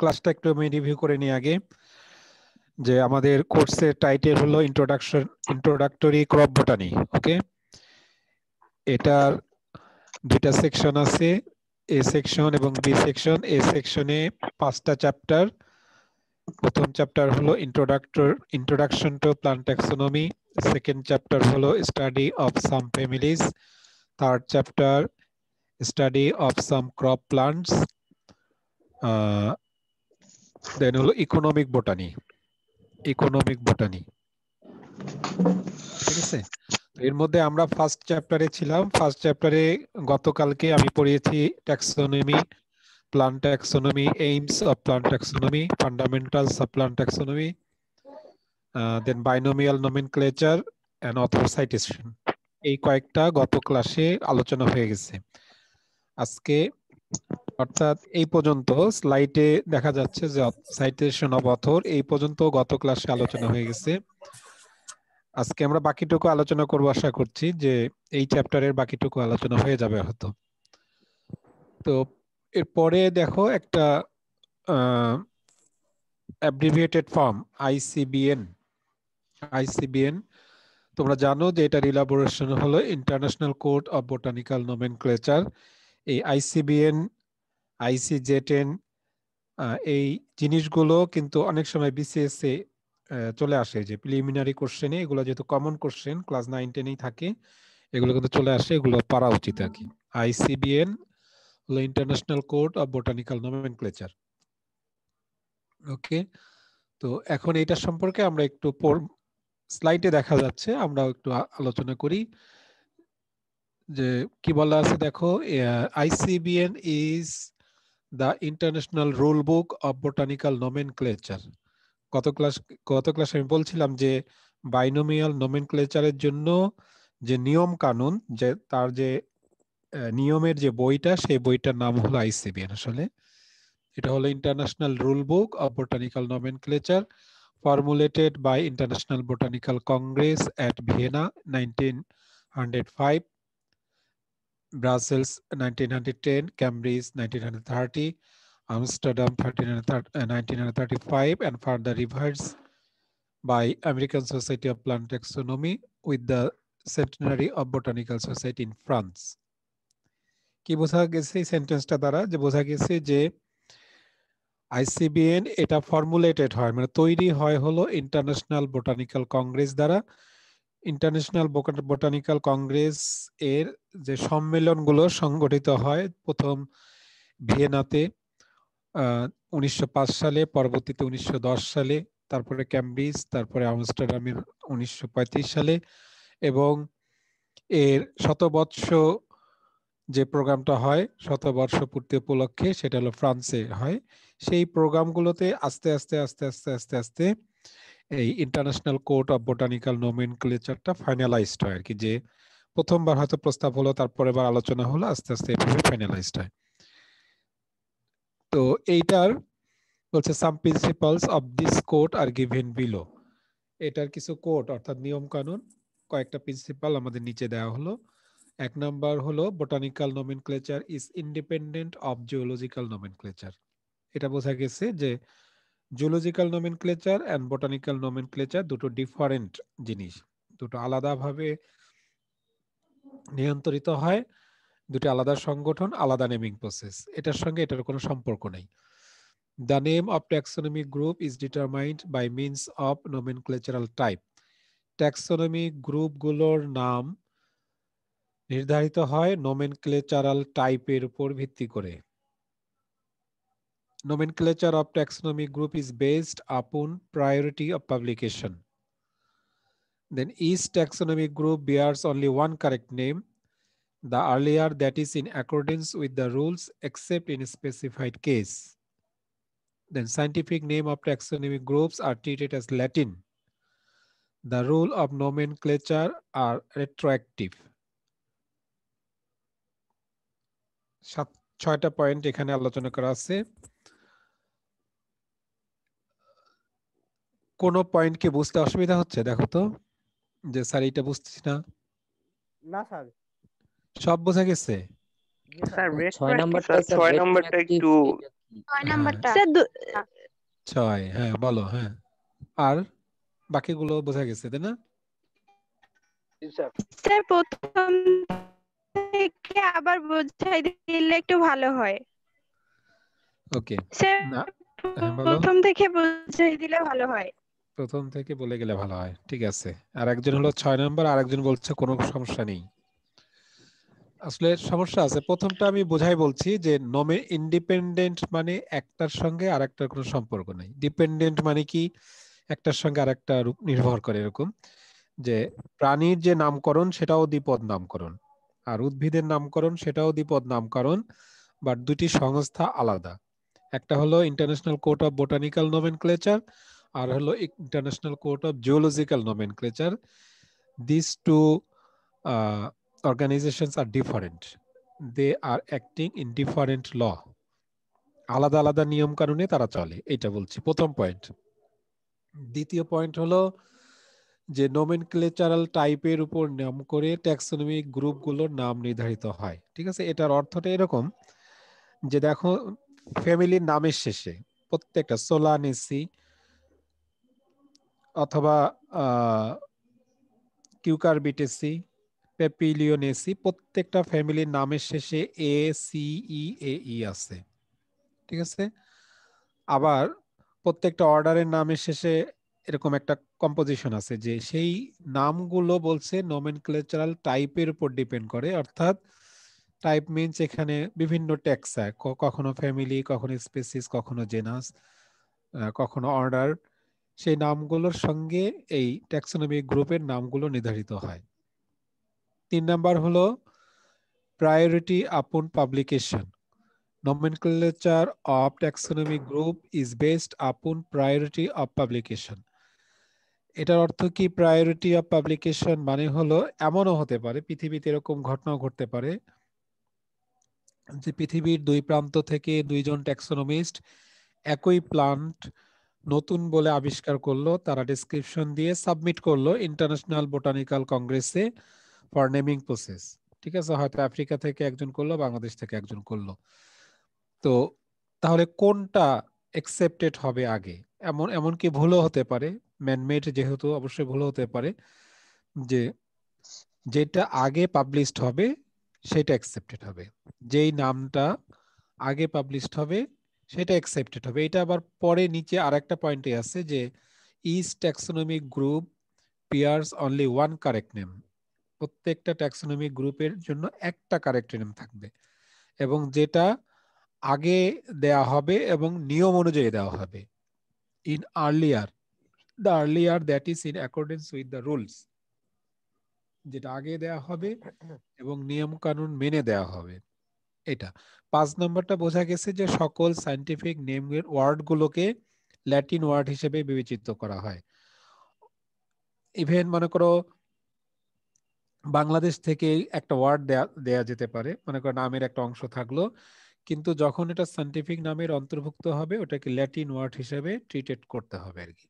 ক্লাসটা একটু আমি রিভিউ করে নিই আগে যে আমাদের কোর্সের টাইটেল হলো introduction introductory crop botany okay এটার দুইটা সেকশন আছে এ সেকশন এবং বি সেকশন এ সেকশনে পাঁচটা চ্যাপ্টার প্রথম চ্যাপ্টার হলো introductory introduction to plant taxonomy second chapter হলো study of some families third chapter study of some crop plants then হলো ইকোনমিক বোটানি ইকোনমিক বোটানি ঠিক আছে এর মধ্যে আমরা ফার্স্ট চ্যাপ্টারে ছিলাম ফার্স্ট চ্যাপ্টারে গতকালকে আমি পড়িয়েছি taxonomy plant taxonomy aims of plant taxonomy fundamental of plant taxonomy then binomial nomenclature and author citation এই কয়েকটা গত ক্লাসে আলোচনা হয়ে গেছে আজকে অর্থাৎ এই পর্যন্ত স্লাইডে দেখা যাচ্ছে যে সাইটেশন অব অথর এই পর্যন্ত গত ক্লাসে আলোচনা হয়ে গেছে আজকে আমরা বাকিটুকু আলোচনা করব আশা করছি যে এই চ্যাপ্টারের বাকিটুকু আলোচনা হয়ে যাবে হয়তো তো এরপরে দেখো একটা অ্যাব্রিভিয়েটেড ফর্ম আইসিবিএন আইসিবিএন তোমরা জানো যে এটার ইলাবোরেশন হলো international court of botanical nomenclature এই আইসিবিএন আইসি জে টেন এই জিনিসগুলো কিন্তু অনেক সময় বিসিএস এ চলে আসে যে প্রিলিমিনারি কোশ্চেনে এগুলো যেহেতু কমন কোশ্চেন ক্লাস নাইন টেনেই থাকে এগুলো কিন্তু চলে আসে এগুলো পারা উচিত আর কি আইসিবিএন হলো international code of botanical nomenclature okay তো এখন এটা সম্পর্কে আমরা একটু স্লাইডে দেখা যাচ্ছে আমরা একটু আলোচনা করি যে কি বলা আছে দেখো ICBN is international International book of of Botanical Nomenclature গত ক্লাস গত ক্লাসে আমি বলছিলাম যে বাইনোমিয়াল নমেনক্লেচারের জন্য যে নিয়ম কানুন যে তার যে নিয়মের যে বইটা সেই বইটার নাম হলো আইসিবিএন আসলে এটা হলো international rule book of botanical nomenclature formulated by international botanical congress at Vienna nineteen hundred five Brussels 1910, Cambridge 1930, Amsterdam 1935, uh, and further revised by American Society of Plant Taxonomy with the centenary of Botanical Society in France. কি বোঝা গেছে এই সেন্টেন্সটা দ্বারা যে বোঝা গেছে যে আইসিবিএন এটা ফর্মুলেটেড হয় মানে তৈরি হয় হলো ইন্টারন্যাশনাল বোটানিক্যাল কংগ্রেস দ্বারা ইন্টারন্যাশনাল বোটানিক্যাল কংগ্রেস এর যে সম্মেলনগুলো সংগঠিত হয় প্রথম ভিয়েনাতে উনিশশো সালে পরবর্তীতে উনিশশো সালে তারপরে ক্যামব্রিজ তারপরে আমস্টারডামের উনিশশো সালে এবং এর শতবর্ষ যে প্রোগ্রামটা হয় শতবর্ষ পূর্তি উপলক্ষে সেটা হলো ফ্রান্সে হয় সেই প্রোগ্রামগুলোতে আস্তে আস্তে আস্তে আস্তে আস্তে আস্তে এই ইন্টারন্যাশনাল কোর্ট অফ বোটানিক্যাল ক্লেচারটা ফাইনালাইজড হয় আর কি যে প্রথমবার হয়তো প্রস্তাব হলো তারপরে বার আলোচনা হলো আস্তে আস্তে এভাবে ফাইনালাইজড হয় তো এইটার বলছে some principles of this court are given below এটার কিছু কোর্ট অর্থাৎ নিয়ম কানুন কয়েকটা প্রিন্সিপাল আমাদের নিচে দেওয়া হলো এক নাম্বার হলো botanical nomenclature is independent of geological nomenclature এটা বোঝা গেছে যে zoological nomenclature and botanical nomenclature দুটো ডিফারেন্ট জিনিস দুটো আলাদাভাবে নিয়ন্ত্রিত হয় দুটি আলাদা সংগঠন আলাদা নেমিং প্রসেস এটার সঙ্গে এটার কোনো সম্পর্ক নেই the name of taxonomy group is determined by means of nomenclatural type taxonomy গ্রুপগুলোর নাম নির্ধারিত হয় নোমেনক্লেচারাল টাইপের উপর ভিত্তি করে nomenclature of taxonomic group is based upon priority of publication. Then each taxonomic group bears only one correct name, the earlier that is in accordance with the rules except in a specified case. Then scientific name of taxonomic groups are treated as Latin. The rule of nomenclature are retroactive. ছয়টা point ekhane আলোচনা করা কোন point কি বুঝতে অসুবিধা হচ্ছে দেখো তো যে স্যার এটা বুঝতেছি না না স্যার সব বোঝা গেছে স্যার 6 নাম্বারটা 6 নাম্বারটা একটু 6 নাম্বারটা স্যার 6 হ্যাঁ বলো হ্যাঁ আর বাকিগুলো বোঝা গেছে তাই না স্যার প্রথম থেকে আবার বোঝাই দিলে একটু ভালো হয় ওকে স্যার হ্যাঁ, প্রথম থেকে বুঝিয়ে দিলে ভালো হয় প্রথম থেকে বলে গেলে ভালো হয় ঠিক আছে আর একজন হলো ছয় নম্বর আর একজন বলছে কোনো সমস্যা নেই আসলে সমস্যা আছে প্রথমটা আমি বোঝাই বলছি যে নমে ইন্ডিপেন্ডেন্ট মানে একটার সঙ্গে আর একটার কোনো সম্পর্ক নেই ডিপেন্ডেন্ট মানে কি একটার সঙ্গে আর একটা নির্ভর করে এরকম যে প্রাণীর যে নামকরণ সেটাও দ্বিপদ নামকরণ আর উদ্ভিদের নামকরণ সেটাও দ্বিপদ নামকরণ বাট দুটি সংস্থা আলাদা একটা হলো international court of botanical nomenclature আর হলো international court of geological nomenclature this two organization are different they are acting in different law আলাদা আলাদা নিয়ম কারণে তারা চলে এটা বলছি প্রথম পয়েন্ট দ্বিতীয় পয়েন্ট হলো যে নোমেন ক্লেচারাল টাইপের উপর নাম করে ট্যাক্সোনমিক গ্রুপগুলোর নাম নির্ধারিত হয় ঠিক আছে এটার অর্থটা এরকম যে দেখো ফ্যামিলির নামের শেষে প্রত্যেকটা সোলানেসি অথবা বিটেসি পেপিলিওনেসি প্রত্যেকটা ফ্যামিলির নামের শেষে এ সি ই এ ই আছে ঠিক আছে আবার প্রত্যেকটা অর্ডারের নামের শেষে এরকম একটা কম্পোজিশন আছে যে সেই নামগুলো বলছে কালচারাল টাইপের উপর ডিপেন্ড করে অর্থাৎ টাইপ মিনস এখানে বিভিন্ন ট্যাক্স কখনো ফ্যামিলি কখনো স্পেসিস কখনো জেনাস কখনো অর্ডার সেই নামগুলোর সঙ্গে এই ট্যাক্সোনমি গ্রুপের নামগুলো নির্ধারিত হয় তিন নাম্বার হলো priority upon publication nomenclature of taxonomic group is based upon priority of publication এটার অর্থ কি প্রায়োরিটি অফ পাবলিকেশন মানে হলো এমনও হতে পারে পৃথিবীতে এরকম ঘটনাও ঘটতে পারে যে পৃথিবীর দুই প্রান্ত থেকে দুইজন ট্যাক্সোনমিস্ট একই প্লান্ট নতুন বলে আবিষ্কার করলো তারা ডেসক্রিপশন দিয়ে সাবমিট করলো ইন্টারন্যাশনাল বোটানিক্যাল কংগ্রেসে ফর নেমিং প্রসেস ঠিক আছে হয়তো আফ্রিকা থেকে একজন করলো বাংলাদেশ থেকে একজন করলো তো তাহলে কোনটা অ্যাকসেপ্টেড হবে আগে এমন এমনকি ভুলও হতে পারে ম্যানমেড যেহেতু অবশ্যই ভুল হতে পারে যে যেটা আগে পাবলিশড হবে সেটা অ্যাকসেপ্টেড হবে যেই নামটা আগে পাবলিশড হবে সেটা অ্যাকসেপ্টেড হবে এটা আবার পরে নিচে আর একটা পয়েন্টে আছে যে is taxonomic group bears only one correct name প্রত্যেকটা ট্যাক্সোনমিক গ্রুপের জন্য একটা কারেক্ট নেম থাকবে এবং যেটা আগে দেয়া হবে এবং নিয়ম অনুযায়ী দেওয়া হবে in earlier the earlier that is in accordance with the rules যেটা আগে দেয়া হবে এবং নিয়ম কানুন মেনে দেয়া হবে এটা পাঁচ নম্বরটা বোঝা গেছে যে সকল সাইন্টিফিক নেম ওয়ার্ডগুলোকে ল্যাটিন ওয়ার্ড হিসেবে বিবেচিত করা হয় ইভেন মনে করো বাংলাদেশ থেকে একটা ওয়ার্ড দেয়া যেতে পারে মনে করো নামের একটা অংশ থাকলো কিন্তু যখন এটা সাইন্টিফিক নামের অন্তর্ভুক্ত হবে ওটাকে ল্যাটিন ওয়ার্ড হিসেবে ট্রিটেড করতে হবে আর কি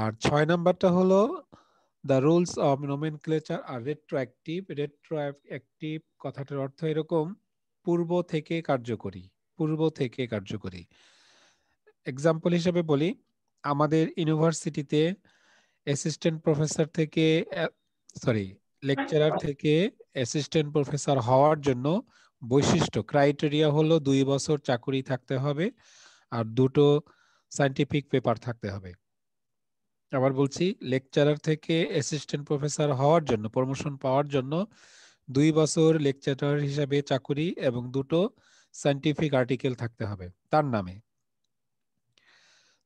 আর ছয় নাম্বারটা হলো the rules of nomenclature are retroactive retroactive কথাটার অর্থ এরকম পূর্ব থেকে কার্যকরী পূর্ব থেকে কার্যকরী এক্সাম্পল হিসেবে বলি আমাদের ইউনিভার্সিটিতে অ্যাসিস্ট্যান্ট প্রফেসর থেকে সরি লেকচারার থেকে অ্যাসিস্ট্যান্ট প্রফেসর হওয়ার জন্য বৈশিষ্ট্য ক্রাইটেরিয়া হলো দুই বছর চাকুরি থাকতে হবে আর দুটো সায়েন্টিফিক পেপার থাকতে হবে আবার বলছি লেকচারার থেকে অ্যাসিস্ট্যান্ট প্রফেসর হওয়ার জন্য প্রমোশন পাওয়ার জন্য দুই বছর লেকচারার হিসাবে চাকুরি এবং দুটো সায়েন্টিফিক আর্টিকেল থাকতে হবে তার নামে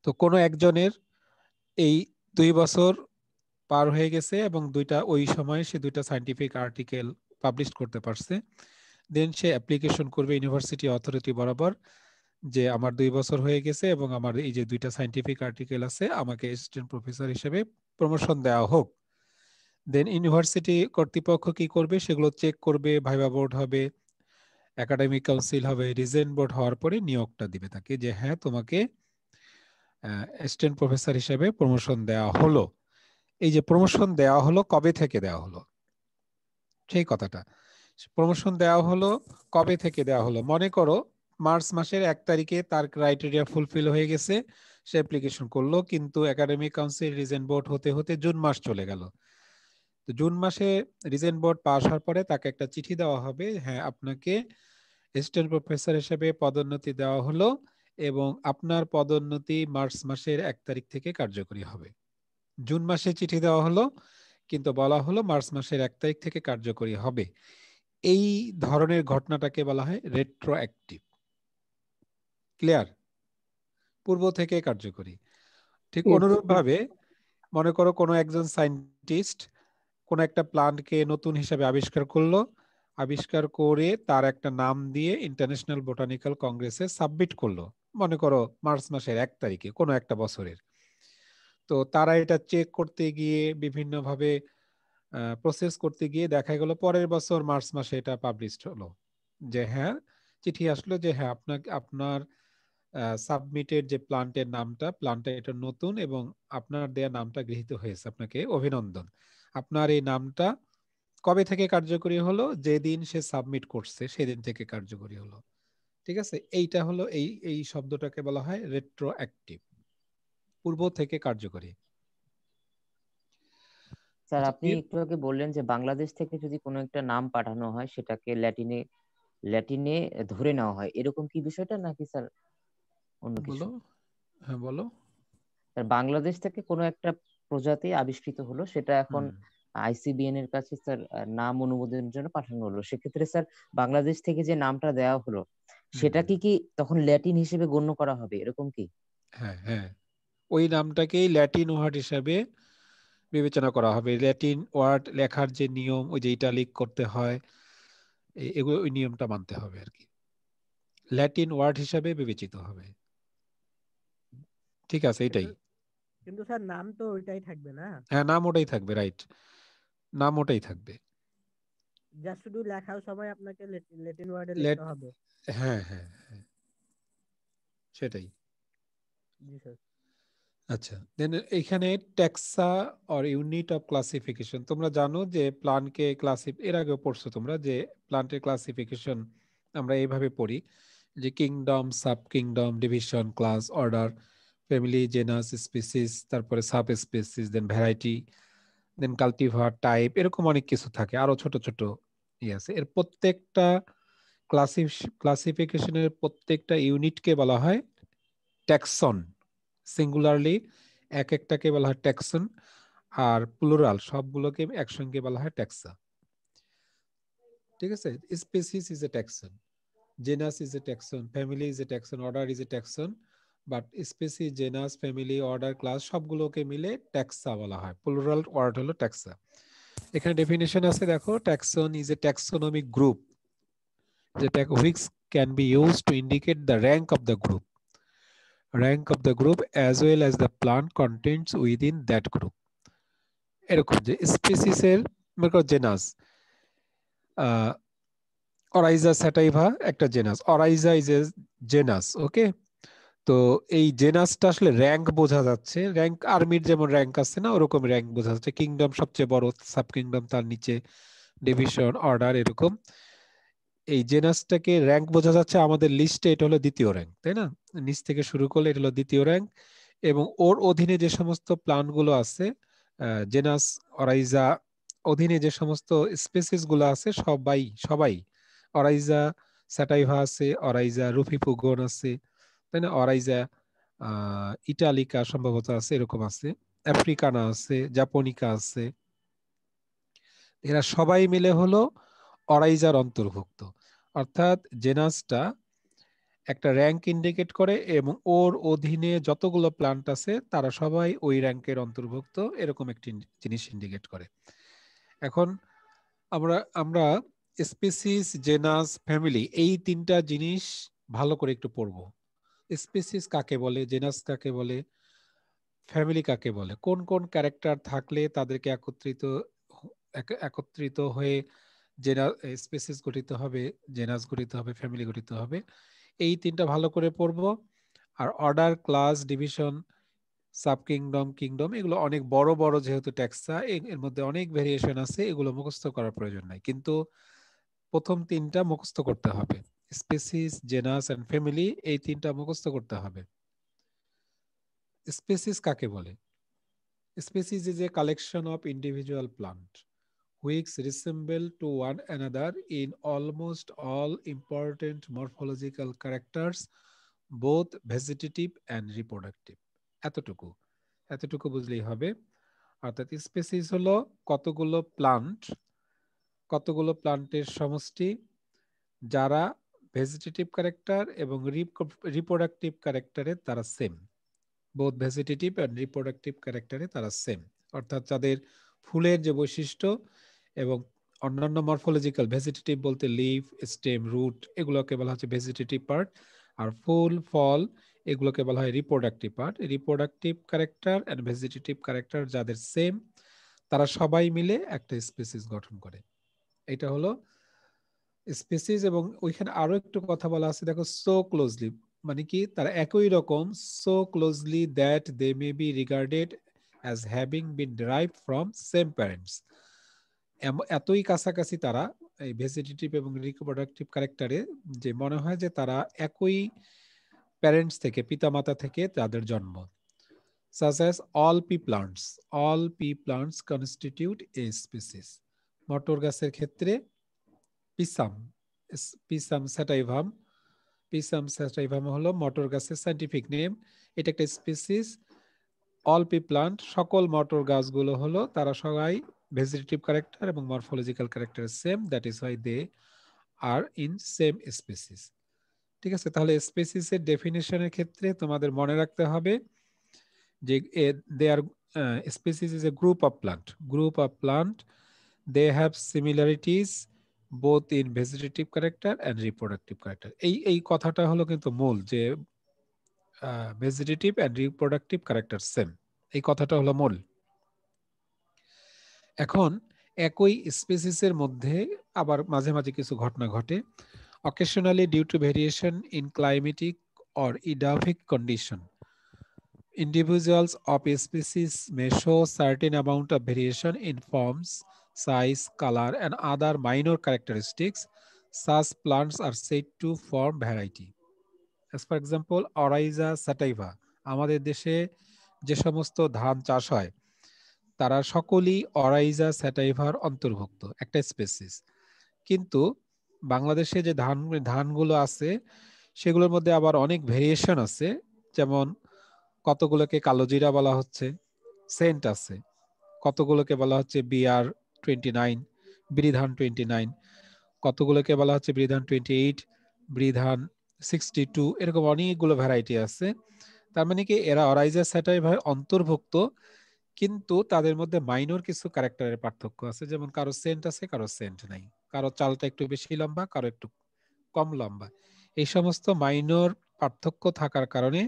তো কোনো একজনের এই দুই বছর পার হয়ে গেছে এবং দুইটা ওই সময়ে সে দুইটা সায়েন্টিফিক আর্টিকেল পাবলিশ করতে পারছে দেন সে অ্যাপ্লিকেশন করবে ইউনিভার্সিটি অথরিটি বরাবর যে আমার দুই বছর হয়ে গেছে এবং আমার এই যে দুইটা সাইন্টিফিক আর্টিকেল আছে আমাকে অ্যাসিস্ট্যান্ট প্রফেসর হিসেবে প্রমোশন দেওয়া হোক দেন ইউনিভার্সিটি কর্তৃপক্ষ কি করবে সেগুলো চেক করবে ভাইবা বোর্ড হবে একাডেমিক কাউন্সিল হবে রিজেন্ট বোর্ড হওয়ার পরে নিয়োগটা দিবে তাকে যে হ্যাঁ তোমাকে অ্যাসিস্ট্যান্ট প্রফেসর হিসেবে প্রমোশন দেওয়া হলো এই যে প্রমোশন দেওয়া হলো কবে থেকে দেওয়া হলো সেই কথাটা প্রমোশন দেওয়া হলো কবে থেকে দেওয়া হলো মনে করো মার্চ মাসের এক তারিখে তার ক্রাইটেরিয়া ফুলফিল হয়ে গেছে সে অ্যাপ্লিকেশন করলো কিন্তু একাডেমিক কাউন্সিল রিজেন্ট বোর্ড হতে হতে জুন মাস চলে গেল তো জুন মাসে রিজেন্ট বোর্ড পাস হওয়ার পরে তাকে একটা চিঠি দেওয়া হবে হ্যাঁ আপনাকে অ্যাসিস্ট্যান্ট প্রফেসর হিসেবে পদোন্নতি দেওয়া হলো এবং আপনার পদোন্নতি মার্চ মাসের এক তারিখ থেকে কার্যকরী হবে জুন মাসে চিঠি দেওয়া হলো কিন্তু বলা হলো মার্চ মাসের এক তারিখ থেকে কার্যকরী হবে এই ধরনের ঘটনাটাকে বলা হয় রেট্রোঅ্যাক্টিভ ক্লিয়ার পূর্ব থেকে কার্যকরী ঠিক অনুরূপ ভাবে মনে করো কোনো একজন সাইন্টিস্ট কোন একটা প্লান্টকে নতুন হিসাবে আবিষ্কার করলো আবিষ্কার করে তার একটা নাম দিয়ে ইন্টারন্যাশনাল বোটানিক্যাল কংগ্রেসে সাবমিট করলো মনে করো মার্চ মাসের এক তারিখে কোনো একটা বছরের তো তারা এটা চেক করতে গিয়ে বিভিন্নভাবে প্রসেস করতে গিয়ে দেখা গেল পরের বছর মার্চ মাসে এটা পাবলিশ হলো যে হ্যাঁ চিঠি আসলো যে হ্যাঁ আপনার সাবমিটের যে প্ল্যান্টের নামটা প্ল্যান্টটা এটা নতুন এবং আপনার দেয়া নামটা গৃহীত হয়েছে আপনাকে অভিনন্দন আপনার এই নামটা কবে থেকে কার্যকরী হলো যেদিন সে সাবমিট করছে সেদিন থেকে কার্যকরী হলো ঠিক আছে এইটা হলো এই এই শব্দটাকে বলা হয় রেট্রো অ্যাক্টিভ পূর্ব থেকে কার্যকরী স্যার আচ্ছা, আপনি একটু আগে বললেন যে বাংলাদেশ থেকে যদি কোনো একটা নাম পাঠানো হয় সেটাকে ল্যাটিনে ল্যাটিনে ধরে নেওয়া হয় এরকম কি বিষয়টা নাকি স্যার অন্য কিছু হ্যাঁ বলো বাংলাদেশ থেকে কোনো একটা প্রজাতি আবিষ্কৃত হলো সেটা এখন আইসিবিএন এর কাছে স্যার নাম অনুমোদনের জন্য পাঠানো হলো সেক্ষেত্রে স্যার বাংলাদেশ থেকে যে নামটা দেওয়া হলো সেটা কি কি তখন ল্যাটিন হিসেবে গণ্য করা হবে এরকম কি হ্যাঁ হ্যাঁ ওই নামটাকেই ল্যাটিন ওয়ার্ড হিসাবে বিবেচনা করা হবে ল্যাটিন ওয়ার্ড লেখার যে নিয়ম ওই যে ইটালিক করতে হয় এগুলো ওই নিয়মটা মানতে হবে আর কি ল্যাটিন ওয়ার্ড হিসাবে বিবেচিত হবে ঠিক আছে এটাই কিন্তু স্যার নাম তো ওইটাই থাকবে না হ্যাঁ নাম ওটাই থাকবে রাইট নাম ওটাই থাকবে জাস্ট শুধু লেখার সময় আপনাকে ল্যাটিন ওয়ার্ডে লিখতে হবে হ্যাঁ হ্যাঁ, হ্যাঁ। সেটাই আচ্ছা দেন এখানে taxa or unit of classification তোমরা জানো যে প্ল্যানকে ক্লাসিফ এর আগে পড়ছো তোমরা যে প্ল্যান্টের ক্লাসিফিকেশন আমরা এইভাবে পড়ি যে kingdom sub kingdom division class order family genus species তারপরে sub species then variety then cultivar type এরকম অনেক কিছু থাকে আরো ছোট ছোট ইয়ে আছে এর প্রত্যেকটা ক্লাসি ক্লাসিফিকেশনের প্রত্যেকটা ইউনিটকে বলা হয় ট্যাক্সন সিঙ্গুলারলি এক একটাকে বলা হয় ট্যাক্সন আর প্লুরাল সবগুলোকে একসঙ্গে বলা হয় ট্যাক্সা ঠিক আছে species is a taxon genus is a taxon family is a taxon order is a taxon but species genus family order class সবগুলোকে মিলে ট্যাক্সা বলা হয় প্লুরাল ওয়ার্ড হলো ট্যাক্সা এখানে ডেফিনেশন আছে দেখো taxon is a taxonomic group যেটা which can be use to indicate the rank of the group rank of the group as well as the plant contents in that group এরকম যে স্পেসিসের মনে করো জেনাস অরাইজা স্যাটাইভা একটা genus Oryza is a genus okay তো এই জেনাসটা আসলে rank বোঝা যাচ্ছে র্যাঙ্ক আর্মির যেমন র্যাঙ্ক আছে না ওরকম র্যাঙ্ক বোঝা যাচ্ছে কিংডম সবচেয়ে বড় সাব কিংডম তার নিচে ডিভিশন অর্ডার এরকম এই জেনাসটাকে র্যাঙ্ক বোঝা যাচ্ছে আমাদের লিস্টে এটা হলো দ্বিতীয় র্যাঙ্ক তাই না নিচ থেকে শুরু করলে এটা হলো দ্বিতীয় র্যাঙ্ক এবং ওর অধীনে যে সমস্ত প্ল্যানগুলো আছে জেনাস অরাইজা অধীনে যে সমস্ত স্পেসিসগুলো আছে সবাই সবাই অরাইজা স্যাটাইভা আছে অরাইজা রুফিপুগন আছে তাই না অরাইজা ইটালিকা সম্ভবত আছে এরকম আছে আফ্রিকানা আছে জাপানিকা আছে এরা সবাই মিলে হলো অরাইজার অন্তর্ভুক্ত অর্থাৎ জেনাসটা একটা র্যাঙ্ক ইন্ডিকেট করে এবং ওর অধীনে যতগুলো প্লান্ট আছে তারা সবাই ওই র্যাঙ্কের অন্তর্ভুক্ত এরকম একটি জিনিস ইন্ডিকেট করে এখন আমরা আমরা স্পিসিস জেনাস ফ্যামিলি এই তিনটা জিনিস ভালো করে একটু পড়বো স্পেসিস কাকে বলে জেনাস কাকে বলে ফ্যামিলি কাকে বলে কোন কোন ক্যারেক্টার থাকলে তাদেরকে একত্রিত একত্রিত হয়ে জেনাস স্পেসিস গঠিত হবে জেনাস গঠিত হবে ফ্যামিলি গঠিত হবে এই তিনটা ভালো করে পড়বো আর order class division sub kingdom kingdom এগুলো অনেক বড় বড় যেহেতু ট্যাক্সা এর মধ্যে অনেক ভেরিয়েশন আছে এগুলো মুখস্থ করার প্রয়োজন নাই কিন্তু প্রথম তিনটা মুখস্থ করতে হবে স্পেসিস জেনাস অ্যান্ড ফ্যামিলি এই তিনটা মুখস্থ করতে হবে স্পেসিস কাকে বলে species is a collection of individual plant which resemble to one another in almost all important morphological characters both vegetative and reproductive এতটুকু এতটুকু বুঝলেই হবে অর্থাৎ স্পেসিস হলো কতগুলো প্লান্ট কতগুলো প্লান্টের সমষ্টি যারা ভেজিটেটিভ ক্যারেক্টার এবং রিপ্রোডাক্টিভ ক্যারেক্টারে তারা সেম বোধ ভেজিটেটিভ অ্যান্ড রিপ্রোডাক্টিভ ক্যারেক্টারে তারা সেম অর্থাৎ তাদের ফুলের যে বৈশিষ্ট্য এবং অন্যান্য মরফোলজিক্যাল ভেজিটেটিভ বলতে লিভ স্টেম রুট এগুলোকে বলা হচ্ছে ভেজিটেটিভ পার্ট আর ফুল ফল এগুলোকে বলা হয় reproductive part reproductive character and vegetative character যাদের সেম তারা সবাই মিলে একটা স্পিসিস গঠন করে এটা হলো স্পেসিস এবং ওইখানে আরো একটু কথা বলা আছে দেখো সো ক্লোজলি মানে কি তারা একই রকম so closely that they may be regarded as having been derived from same parents এতই কাছাকাছি তারা এই ভেজিটেটিভ এবং রিপ্রোডাক্টিভ ক্যারেক্টারে যে মনে হয় যে তারা একই প্যারেন্টস থেকে পিতামাতা থেকে তাদের জন্ম such as all pea plants all pea plants constitute a মটর গাছের ক্ষেত্রে পিসাম পিসাম স্যাটাইভাম পিসাম স্যাটাইভাম হলো মটর গাছের সাইন্টিফিক নেম এটা একটা স্পিসিস অলপি প্লান্ট সকল মটর গাছগুলো হলো তারা সবাই ভেজিটেটিভ ক্যারেক্টার এবং morphological character same that is why they are in same species ঠিক আছে তাহলে স্পেসিসের ডেফিনেশনের ক্ষেত্রে তোমাদের মনে রাখতে হবে যে they are species is a group of plant group of plant they have similarities both in vegetative character and reproductive character এই এই কথাটা হলো কিন্তু মূল যে vegetative and reproductive character same এই কথাটা হলো মূল এখন একই স্পিসিসের মধ্যে আবার মাঝে মাঝে কিছু ঘটনা ঘটে occasionally due to variation in climatic or edaphic condition individuals of species may show show amount of variation in forms size, color, and other minor characteristics, such plants are said to form variety. As for example, Oraiza sativa. আমাদের দেশে যে সমস্ত ধান চাষ হয় তারা সকলেই অরাইজা স্যাটাইভার অন্তর্ভুক্ত একটা স্পেসিস কিন্তু বাংলাদেশে যে ধান ধানগুলো আছে সেগুলোর মধ্যে আবার অনেক ভেরিয়েশন আছে যেমন কতগুলোকে কালোজিরা বলা হচ্ছে সেন্ট আছে কতগুলোকে বলা হচ্ছে বিয়ার টোয়েন্টি নাইন বিধান টোয়েন্টি নাইন কতগুলোকে বলা হচ্ছে বিধান টোয়েন্টি এইট বিধান সিক্সটি টু এরকম অনেকগুলো ভ্যারাইটি আছে তার মানে কি এরা অরাইজার স্যাটাই ভাই অন্তর্ভুক্ত কিন্তু তাদের মধ্যে মাইনর কিছু ক্যারেক্টারের পার্থক্য আছে যেমন কারো সেন্ট আছে কারো সেন্ট নাই কারো চালটা একটু বেশি লম্বা কারো একটু কম লম্বা এই সমস্ত মাইনর পার্থক্য থাকার কারণে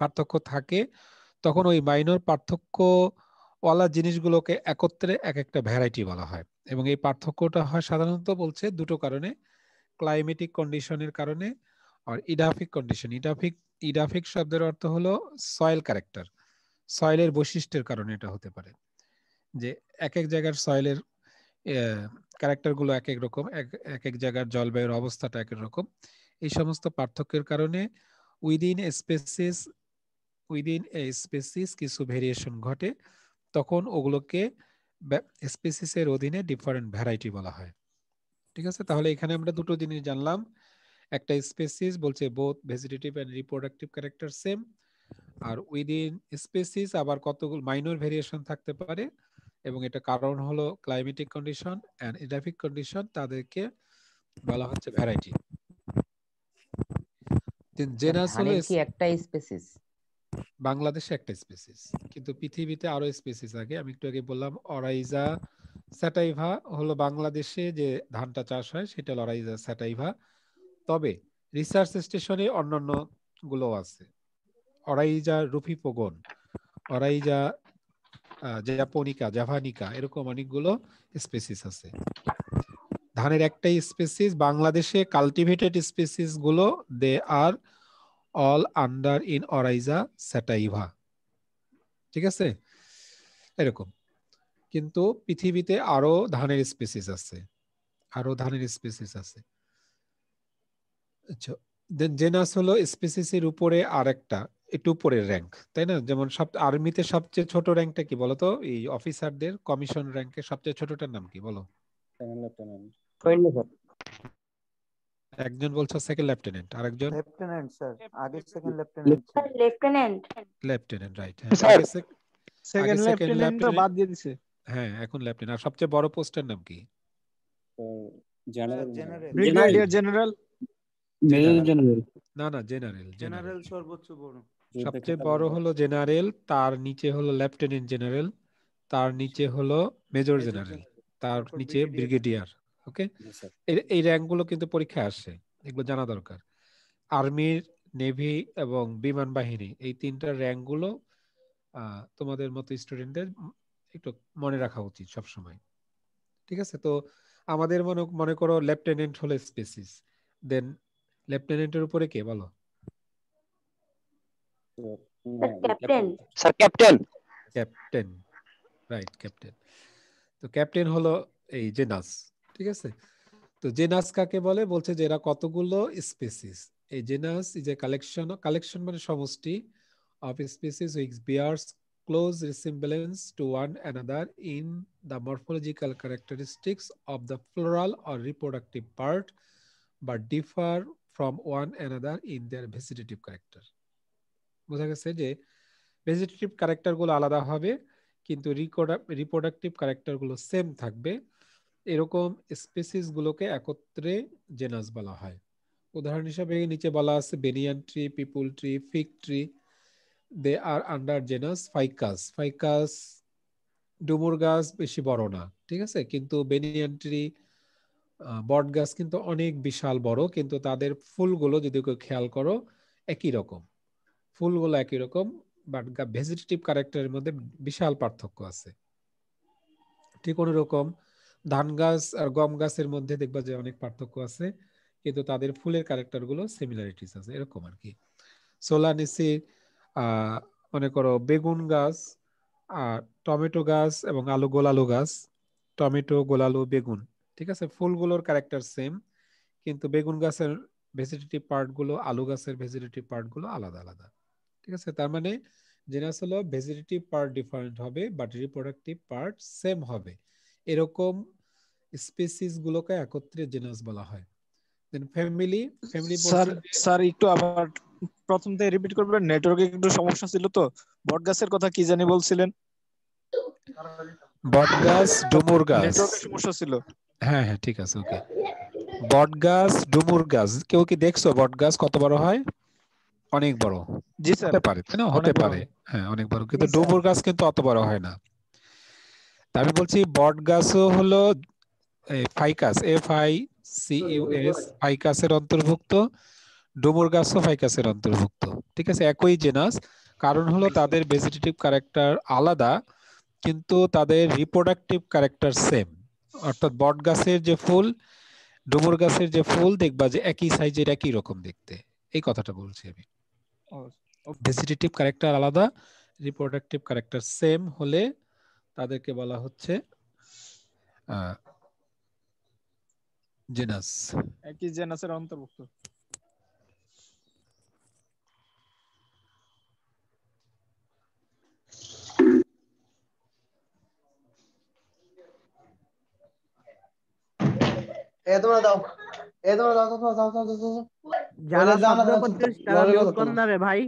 পার্থক্য থাকে তখন ওই মাইনর পার্থক্য ওয়ালা জিনিসগুলোকে একত্রে এক একটা ভ্যারাইটি বলা হয় এবং এই পার্থক্যটা হয় সাধারণত বলছে দুটো কারণে ক্লাইমেটিক কন্ডিশনের কারণে আর ইডাফিক কন্ডিশন ইডাফিক ইডাফিক শব্দের অর্থ হলো সয়েল ক্যারেক্টার সয়েলের বৈশিষ্ট্যের কারণে এটা হতে পারে যে এক এক জায়গার সয়েলের ক্যারেক্টারগুলো এক এক রকম এক এক জায়গার জলবায়ুর অবস্থাটা এক এক রকম এই সমস্ত পার্থক্যের কারণে within species within a species কিছু ভেরিয়েশন ঘটে তখন ওগুলোকে স্পেসিসের অধীনে ডিফারেন্ট ভ্যারাইটি বলা হয় ঠিক আছে তাহলে এখানে আমরা দুটো জিনিস জানলাম একটা স্পেসিস বলছে both vegetative and reproductive character same আর উইদিন স্পেসিস আবার কতগুলো মাইনর ভেরিয়েশন থাকতে পারে এবং এটা কারণ হলো climatic condition and edaphic condition তাদেরকে বলা হচ্ছে ভ্যারাইটি মানে জেনাস হলো কি একটা স্পেসিস বাংলাদেশে একটা স্পেসিস কিন্তু পৃথিবীতে আরো স্পেসিস আগে আমি একটু আগে বললাম অরাইজা স্যাটাইভা হলো বাংলাদেশে যে ধানটা চাষ হয় সেটা হলো অরাইজা স্যাটাইভা তবে রিসার্চ স্টেশনে অন্যান্য গুলো আছে অরাইজা রুফি পোগন অরাইজা জাপানিকা জাভানিকা এরকম অনেকগুলো স্পেসিস আছে ধানের একটাই স্পেসিস বাংলাদেশে কাল্টিভেটেড স্পেসিস গুলো they are all under in Oryza sativa ঠিক আছে এরকম কিন্তু পৃথিবীতে আরো ধানের স্পেসিস আছে আরো ধানের স্পেসিস আছে আচ্ছা জেনাস হলো স্পেসিসের উপরে আরেকটা একটু উপরের র্যাঙ্ক তাই না যেমন সব আর্মিতে সবচেয়ে ছোট র্যাঙ্কটা কি বলতো এই অফিসারদের কমিশন র্যাঙ্কে সবচেয়ে ছোটটার নাম কি বলো একজন বলছে সেকেন্ড লেফটেন্যান্ট আরেকজন লেফটেন্যান্ট স্যার আগে second lieutenant sir lieutenant lieutenant right sir second lieutenant তো বাদ দিয়ে দিয়েছে হ্যাঁ এখন লেফটেন্যান্ট আর সবচেয়ে বড় পোস্টের নাম কি জেনারেল জেনারেল জেনারেল না না জেনারেল জেনারেল সর্বোচ্চ বড় সবচেয়ে বড় হলো জেনারেল তার নিচে হলো লেফটেন্যান্ট জেনারেল তার নিচে হলো মেজর জেনারেল তার নিচে ব্রিগেডিয়ার ওকে এই র্যাঙ্কগুলো কিন্তু পরীক্ষায় আসে এগুলো জানা দরকার আর্মির নেভি এবং বিমান বাহিনী এই তিনটা র্যাঙ্কগুলো তোমাদের মতো স্টুডেন্টদের একটু মনে রাখা উচিত সব সময় ঠিক আছে তো আমাদের মনে মনে করো লেফটেন্যান্ট হলো স্পেসিস দেন লেফটেন্যান্টের উপরে কে বলো captain sir captain captain right captain তো ক্যাপ্টেন হলো এই জেনাস ঠিক আছে তো জেনাস কাকে বলে বলছে যে এরা কতগুলো স্পেসিস এই genus is a collection collection মানে সমষ্টি of species which bears close resemblance to one another in the morphological characteristics of the floral or reproductive part বা differ from one another in their vegetative character বোঝা গেছে যে vegetative ক্যারেক্টারগুলো আলাদা হবে কিন্তু reproductive ক্যারেক্টারগুলো same থাকবে এরকম স্পেসিসগুলোকে একত্রে জেনাস বলা হয় উদাহরণ হিসাবে নিচে বলা আছে banyan tree peepal tree fig tree they are under genus Ficus Ficus ডুমুর গাছ বেশি বড় না ঠিক আছে কিন্তু বেনিয়ান ট্রি বট গাছ কিন্তু অনেক বিশাল বড় কিন্তু তাদের ফুলগুলো যদি কেউ খেয়াল করো একই রকম ফুলগুলো একই রকম বাট ভেজিটেটিভ ক্যারেক্টারের মধ্যে বিশাল পার্থক্য আছে ঠিক অনুরকম রকম ধান গাছ আর গম গাছের মধ্যে দেখবা যে অনেক পার্থক্য আছে কিন্তু তাদের ফুলের ক্যারেক্টার গুলো সিমিলারিটিস আছে এরকম আর কি সোলানিসি মনে করো বেগুন গাছ আর টমেটো গাছ এবং আলু গোলালো গাছ টমেটো গোলালো বেগুন ঠিক আছে ফুলগুলোর ক্যারেক্টার সেম কিন্তু বেগুন গাছের ভেজিটেটিভ পার্টগুলো আলু গাছের ভেজিটেটিভ পার্টগুলো আলাদা আলাদা ঠিক আছে তার মানে জেনাস হলো ভেজিটেটিভ পার্ট ডিফারেন্ট হবে বাট রিপ্রোডাক্টিভ পার্ট সেম হবে এরকম গুলোকে একত্রে জেনাস বলা হয় then family family sir sir একটু আবার প্রথম থেকে রিপিট করবে নেটওয়ার্কে একটু সমস্যা ছিল তো বটগাছের কথা কি জানি বলছিলেন বটগাছ ডুমুর গাছ নেটওয়ার্কের সমস্যা ছিল হ্যাঁ হ্যাঁ ঠিক আছে ওকে বটগাছ ডুমুর গাছ কেউ কি দেখছো বটগাছ কত বড় হয় অনেক বড় জি স্যার হতে পারে না হতে পারে হ্যাঁ অনেক বড় কিন্তু ডুমুর গাছ কিন্তু অত বড় হয় না আমি বলছি বট গাছও হলো Ficus F I C U S ফাইকাসের অন্তর্ভুক্ত ডুমুর গাছও ফাইকাসের অন্তর্ভুক্ত ঠিক আছে একই জেনাস কারণ হলো তাদের ভেজিটেটিভ ক্যারেক্টার আলাদা কিন্তু তাদের রিপ্রোডাক্টিভ ক্যারেক্টার সেম অর্থাৎ বট গাছের যে ফুল ডুমুর গাছের যে ফুল দেখবা যে একই সাইজের একই রকম দেখতে এই কথাটা বলছি আমি ভেজিটেটিভ ক্যারেক্টার আলাদা রিপ্রোডাক্টিভ ক্যারেক্টার সেম হলে তাদেরকে বলা হচ্ছে জেনাস একই জেনাসের অন্তর্ভুক্ত এ তোমরা দাও এ তোমরা দাও দাও দাও দাও দাও যারা না রে ভাই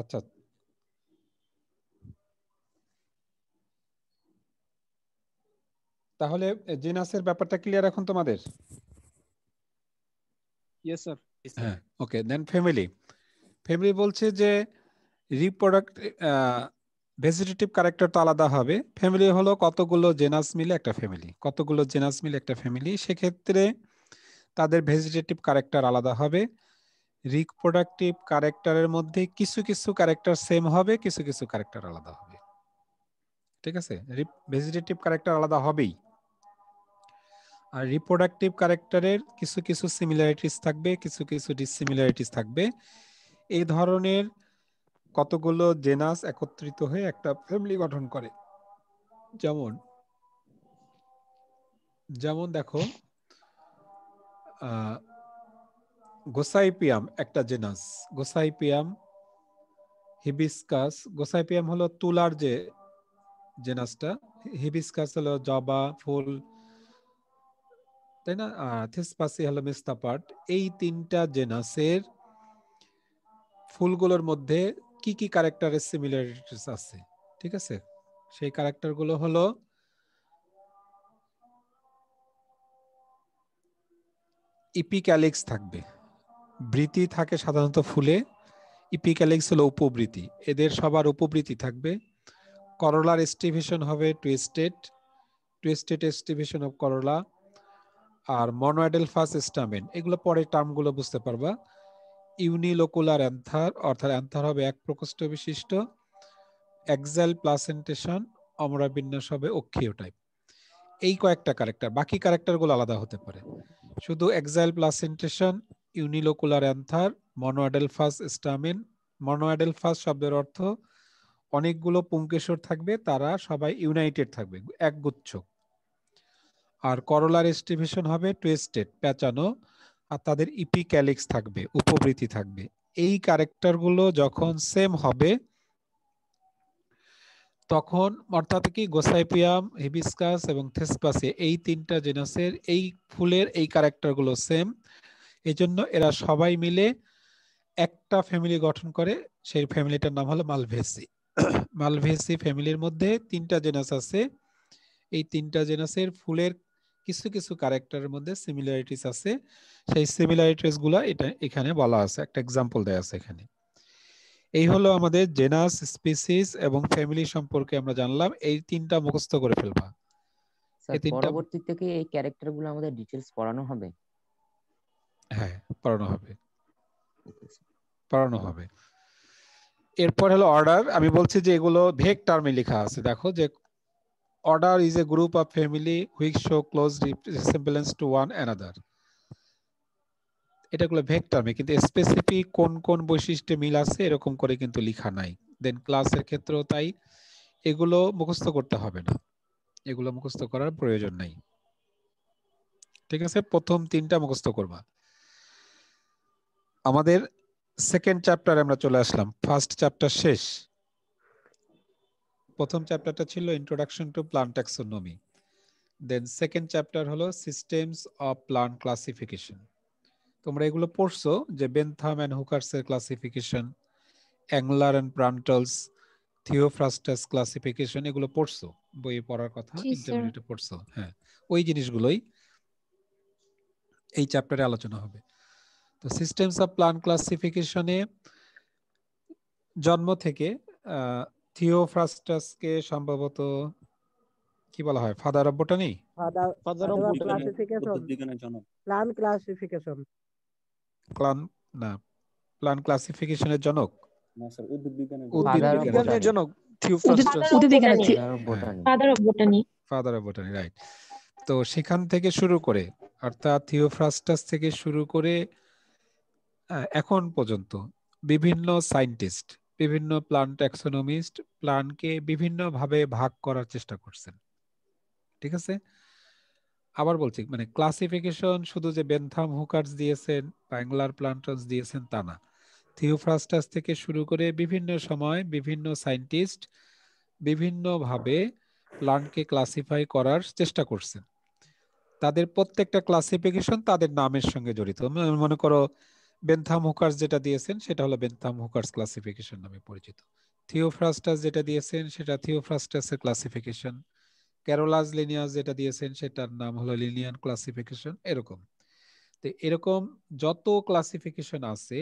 আচ্ছা তাহলে জিনাসের ব্যাপারটা ক্লিয়ার এখন তোমাদের ইয়েস স্যার হ্যাঁ ওকে দেন ফ্যামিলি ফ্যামিলি বলছে যে রিপ্রোডাক্ট ভেজিটেটিভ ক্যারেক্টার তো আলাদা হবে ফ্যামিলি হলো কতগুলো জেনাস মিলে একটা ফ্যামিলি কতগুলো জেনাস মিলে একটা ফ্যামিলি সেক্ষেত্রে তাদের ভেজিটেটিভ ক্যারেক্টার আলাদা হবে রিপ্রোডাক্টিভ ক্যারেক্টারের মধ্যে কিছু কিছু ক্যারেক্টার সেম হবে কিছু কিছু ক্যারেক্টার আলাদা হবে ঠিক আছে ভেজিটেটিভ ক্যারেক্টার আলাদা হবেই আর রিপ্রোডাক্টিভ ক্যারেক্টারের কিছু কিছু সিমিলারিটিস থাকবে কিছু কিছু ডিসিমিলারিটিস থাকবে এই ধরনের কতগুলো জেনাস একত্রিত হয়ে একটা ফ্যামিলি গঠন করে যেমন যেমন দেখো আহ গোসাইপিয়াম একটা জেনাস গোসাইপিয়াম হিবিসকাস গোসাইপিয়াম হলো তুলার যে জেনাসটা হিবিসকাস হলো জবা ফুল তাই না থেসপাসি হলো মেস্তাপাট এই তিনটা জেনাসের ফুলগুলোর মধ্যে কি কি ক্যারেক্টারের সিমিলারিটিস আছে ঠিক আছে সেই ক্যারেক্টারগুলো হলো ইপিক্যালিক্স থাকবে বৃতি থাকে সাধারণত ফুলে ইপিক্যালিক্স হলো উপবৃতি এদের সবার উপবৃতি থাকবে করলার এস্টিভেশন হবে টুয়েস্টেড টুয়েস্টেড এস্টিভেশন অফ করলা আর মনোয়েডাল ফার্স্ট স্টামেন এগুলো পরে টার্মগুলো বুঝতে পারবা ইউনিলোকুলার অ্যান্থার অর্থাৎ অ্যান্থার হবে এক প্রকোষ্ঠ বিশিষ্ট এক্সাইল প্লাসেন্টেশন অমরা বিন্যাস হবে অক্ষীয় টাইপ এই কয়েকটা ক্যারেক্টার বাকি ক্যারেক্টারগুলো আলাদা হতে পারে শুধু axile placentation unilocular anther monadelphous stamen monadelphous শব্দের অর্থ অনেকগুলো পুঙ্কেশ্বর থাকবে তারা সবাই ইউনাইটেড থাকবে এক গুচ্ছ আর করলার এস্টিভেশন হবে টুয়েস্টেড প্যাচানো আর তাদের ইপিক্যালিক্স থাকবে উপবৃত্তি থাকবে এই ক্যারেক্টারগুলো যখন সেম হবে তখন অর্থাৎ কি গোসাইপিয়াম হিবিসকাস এবং থেসপাসে এই তিনটা জেনাসের এই ফুলের এই ক্যারেক্টারগুলো সেম এজন্য এরা সবাই মিলে একটা ফ্যামিলি গঠন করে সেই ফ্যামিলিটার নাম হলো মালভেসি মালভেসি ফ্যামিলির মধ্যে তিনটা জেনাস আছে এই তিনটা জেনাসের ফুলের কিছু কিছু ক্যারেক্টারের মধ্যে সিমিলারিটিস আছে সেই সিমিলারিটিস গুলো এটা এখানে বলা আছে একটা এক্সাম্পল দেয়া আছে এখানে এই হলো আমাদের জেনাস স্পিসিস এবং ফ্যামিলি সম্পর্কে আমরা জানলাম এই তিনটা মুখস্থ করে ফেলবা এই তিনটা পরবর্তীতে কি এই ক্যারেক্টারগুলো আমাদের ডিটেইলস পড়ানো হবে হ্যাঁ পড়ানো হবে পড়ানো হবে এরপর হলো অর্ডার আমি বলছি যে এগুলো ভেক টার্মে লেখা আছে দেখো যে order is a group of family which show close resemblance to one another এটাগুলো ভেক টার্মে কিন্তু স্পেসিফিক কোন কোন বৈশিষ্ট্যে মিল আছে এরকম করে কিন্তু লেখা নাই দেন ক্লাসের ক্ষেত্রেও তাই এগুলো মুখস্থ করতে হবে না এগুলো মুখস্থ করার প্রয়োজন নাই ঠিক আছে প্রথম তিনটা মুখস্থ করবা আমাদের সেকেন্ড চ্যাপ্টার আমরা চলে আসলাম ফার্স্ট চ্যাপ্টার শেষ প্রথম চ্যাপ্টারটা ছিল introduction to plant taxonomy then second chapter হলো সিস্টেমস অফ প্লান্ট ক্লাসিফিকেশন তোমরা এগুলো পড়ছো যে বেনথাম অ্যান্ড হুকারসের classification Engler and Prantl's Theophrastus classification এগুলো পড়ছো বইয়ে পড়ার কথা ইন্টারমিডিয়েটে পড়ছো হ্যাঁ ওই জিনিসগুলোই এই চ্যাপ্টারে আলোচনা হবে তো সিস্টেমস অফ প্লান্ট ক্লাসিফিকেশনে জন্ম থেকে থিওফ্রাস্টাসকে সম্ভবত কি বলা হয় father of botany father of classification plant classification plant না প্লান ক্লাসিফিকেশনের জনক থেকে শুরু করে অর্থাৎ থিওফ্রাস্টাস থেকে শুরু করে এখন পর্যন্ত বিভিন্ন সাইন্টিস্ট বিভিন্ন প্লান্ট ট্যাক্সোনমিস্ট প্লান্টকে বিভিন্নভাবে ভাগ করার চেষ্টা করছেন ঠিক আছে আবার বলছি মানে ক্লাসিফিকেশন শুধু যে বেনথাম হুকার্স দিয়েছেন বাংলার প্লান্টস দিয়েছেন তা না থিওফ্রাস্টাস থেকে শুরু করে বিভিন্ন সময় বিভিন্ন সাইন্টিস্ট বিভিন্নভাবে প্লান্টকে ক্লাসিফাই করার চেষ্টা করছেন তাদের প্রত্যেকটা ক্লাসিফিকেশন তাদের নামের সঙ্গে জড়িত মনে করো বেন্থাম হুকার্স যেটা দিয়েছেন সেটা হলো বেন্থাম হুকার্স ক্লাসিফিকেশন নামে পরিচিত থিওফ্রাস্টাস যেটা দিয়েছেন সেটা থিওফ্রাস্টাসের ক্লাসিফিকেশন ক্যারোলাস লিনিয়াস যেটা দিয়েছেন সেটার নাম হলো লিনিয়ান ক্লাসিফিকেশন এরকম তো এরকম যত ক্লাসিফিকেশন আছে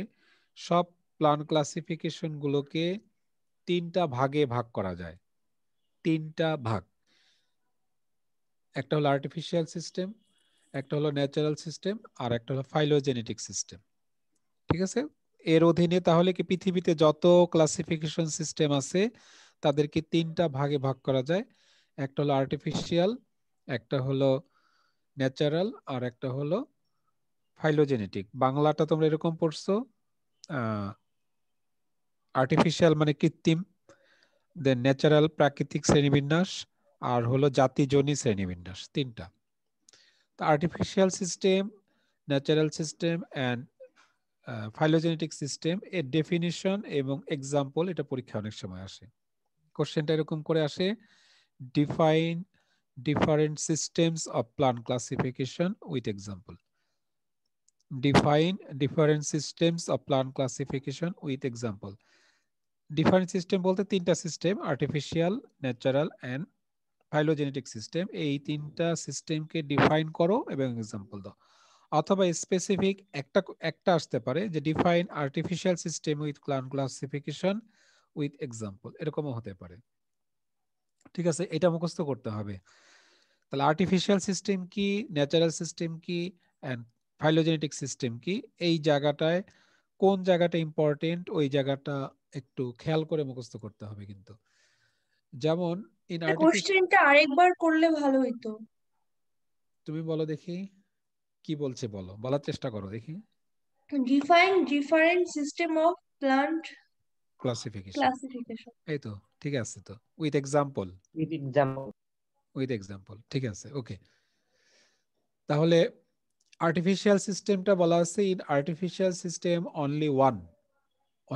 সব প্লান ক্লাসিফিকেশনগুলোকে তিনটা ভাগে ভাগ করা যায় তিনটা ভাগ একটা হলো আর্টিফিশিয়াল সিস্টেম একটা হলো ন্যাচারাল সিস্টেম আর একটা হলো ফাইলোজেনেটিক সিস্টেম ঠিক আছে এর অধীনে তাহলে কি পৃথিবীতে যত ক্লাসিফিকেশন সিস্টেম আছে তাদেরকে তিনটা ভাগে ভাগ করা যায় একটা হলো আর্টিফিশিয়াল একটা হলো ন্যাচারাল আর একটা হলো ফাইলোজেনেটিক বাংলাটা তোমরা এরকম পড়ছো আর্টিফিশিয়াল মানে কৃত্রিম দেন ন্যাচারাল প্রাকৃতিক শ্রেণীবিন্যাস আর হলো জাতি জনি শ্রেণীবিন্যাস তিনটা তো artificial system natural system and phylogenetic system এর ডেফিনিশন এবং এক্সাম্পল এটা পরীক্ষা অনেক সময় আসে কোশ্চেনটা এরকম করে আসে define different systems of plant classification with example define different systems of plant classification with example different system বলতে তিনটা system artificial natural and phylogenetic system এই তিনটা সিস্টেমকে ডিফাইন করো এবং এক্সাম্পল দাও অথবা স্পেসিফিক একটা একটা আসতে পারে যে define artificial system with plant classification with example এরকমও হতে পারে ঠিক আছে এটা মুখস্থ করতে হবে তাহলে আর্টিফিশিয়াল সিস্টেম কি ন্যাচারাল সিস্টেম কি অ্যান্ড ফাইলোজেনেটিক সিস্টেম কি এই জায়গাটায় কোন জায়গাটা ইম্পর্টেন্ট ওই জায়গাটা একটু খেয়াল করে মুখস্থ করতে হবে কিন্তু যেমন ইন আর্টিফিশিয়াল কোশ্চেনটা আরেকবার করলে ভালো হইতো তুমি বলো দেখি কি বলছে বলো বলার চেষ্টা করো দেখি define different system of plant classification classification এই তো ঠিক আছে তো with example with example with example ঠিক আছে ওকে তাহলে আর্টিফিশিয়াল সিস্টেমটা বলা আছে in artificial system only one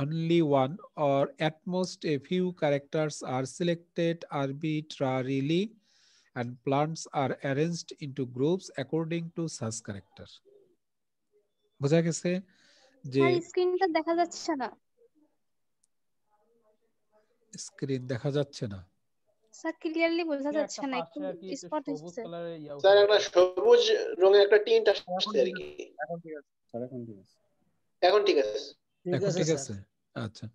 only one or at most a few characters are selected arbitrarily and plants are arranged into groups according to such character বোঝা গেছে যে স্ক্রিনটা দেখা যাচ্ছে না স্ক্রিন দেখা যাচ্ছে না স্যার ক্লিয়ারলি বোঝা যাচ্ছে না একটু স্পট হচ্ছে স্যার একটা সবুজ রঙের একটা টিন্ট আসছে আর কি এখন ঠিক আছে স্যার এখন ঠিক আছে এখন ঠিক আছে ঠিক আছে আচ্ছা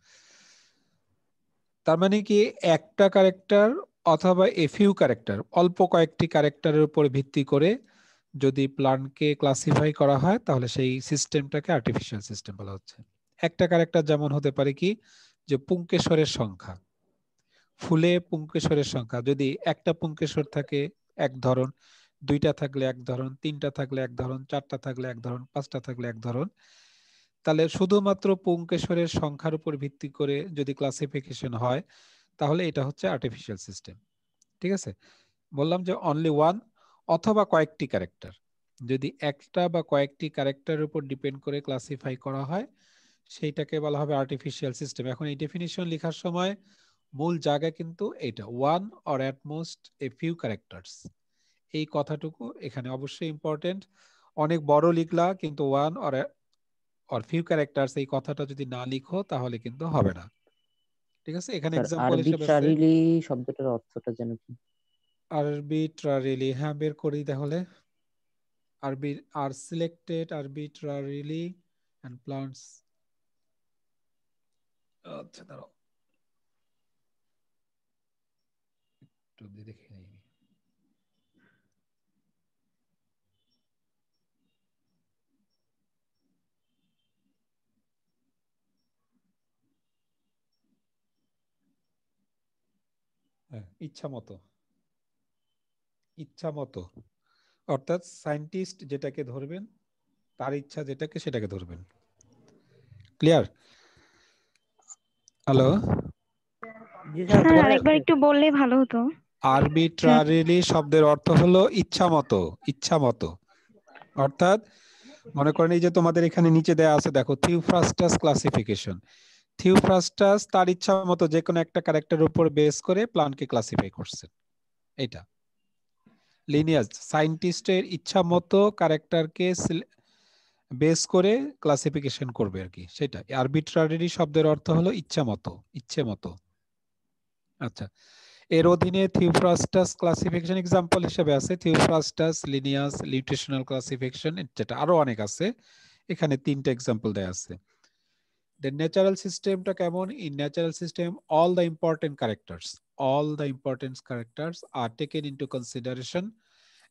তার মানে কি একটা ক্যারেক্টার অথবা এ ফিউ ক্যারেক্টার অল্প কয়েকটি ক্যারেক্টারের উপর ভিত্তি করে যদি প্লান্টকে ক্লাসিফাই করা হয় তাহলে সেই সিস্টেমটাকে আর্টিফিশিয়াল সিস্টেম বলা হচ্ছে একটা ক্যারেক্টার যেমন হতে পারে কি যে পুঙ্কেশ্বরের সংখ্যা ফুলে পুঙ্কেশ্বরের সংখ্যা যদি একটা পুঙ্কেশ্বর থাকে এক ধরন দুইটা থাকলে এক ধরন তিনটা থাকলে এক ধরন চারটা থাকলে এক ধরন পাঁচটা থাকলে এক ধরন তাহলে শুধুমাত্র পুঙ্কেশ্বরের সংখ্যার উপর ভিত্তি করে যদি ক্লাসিফিকেশন হয় তাহলে এটা হচ্ছে আর্টিফিশিয়াল সিস্টেম ঠিক আছে বললাম যে অনলি ওয়ান অথবা কয়েকটি ক্যারেক্টার যদি একটা বা কয়েকটি ক্যারেক্টারের উপর ডিপেন্ড করে ক্লাসিফাই করা হয় সেইটাকে বলা হবে আর্টিফিশিয়াল সিস্টেম এখন এই ডেফিনিশন লেখার সময় মূল জায়গা কিন্তু এটা one or at most a few characters এই কথাটুকু এখানে অবশ্যই ইম্পর্টেন্ট অনেক বড় লিখলা কিন্তু one or or few characters এই কথাটা যদি না লিখো তাহলে কিন্তু হবে না ঠিক আছে এখানে एग्जांपल হিসেবে আরবিট্রারিলি শব্দটার অর্থটা জানো কি আরবিট্রারিলি হ্যাঁ বের করি তাহলে আরবি are selected arbitrarily and plants আচ্ছা দাঁড়াও একটু দেখি হ্যাঁ, ইচ্ছা মতো ইচ্ছা মতো অর্থাৎ সায়েন্টিস্ট যেটাকে ধরবেন তার ইচ্ছা যেটাকে সেটাকে ধরবেন ক্লিয়ার হ্যালো একটু বললে ভালো হতো আরবিট্রারিলি হ্যাঁ। শব্দের অর্থ হলো ইচ্ছা মতো ইচ্ছা মতো অর্থাৎ মনে করেন এই যে তোমাদের এখানে নিচে দেয়া আছে দেখো থিওফ্রাস্টাস ক্লাসিফিকেশন থিওফ্রাস্টাস তার ইচ্ছা মতো যে কোনো একটা ক্যারেক্টারের উপর বেস করে প্ল্যানকে ক্লাসিফাই করছেন এটা লিনিয়াস সাইন্টিস্টের ইচ্ছা মতো ক্যারেক্টারকে বেস করে ক্লাসিফিকেশন করবে আর কি সেটা আরবিট্রারি শব্দের অর্থ হলো ইচ্ছা মতো ইচ্ছে মতো আচ্ছা এর অধীনে থিওফ্রাস্টাস ক্লাসিফিকেশন এক্সাম্পল হিসেবে আছে থিওফ্রাস্টাস লিনিয়াস লিউটেশনাল ক্লাসিফিকেশন এটা আরো অনেক আছে এখানে তিনটা এক্সাম্পল দেয়া আছে Then natural system টা কেমন? In natural system, all the important characters, all the important characters are taken into consideration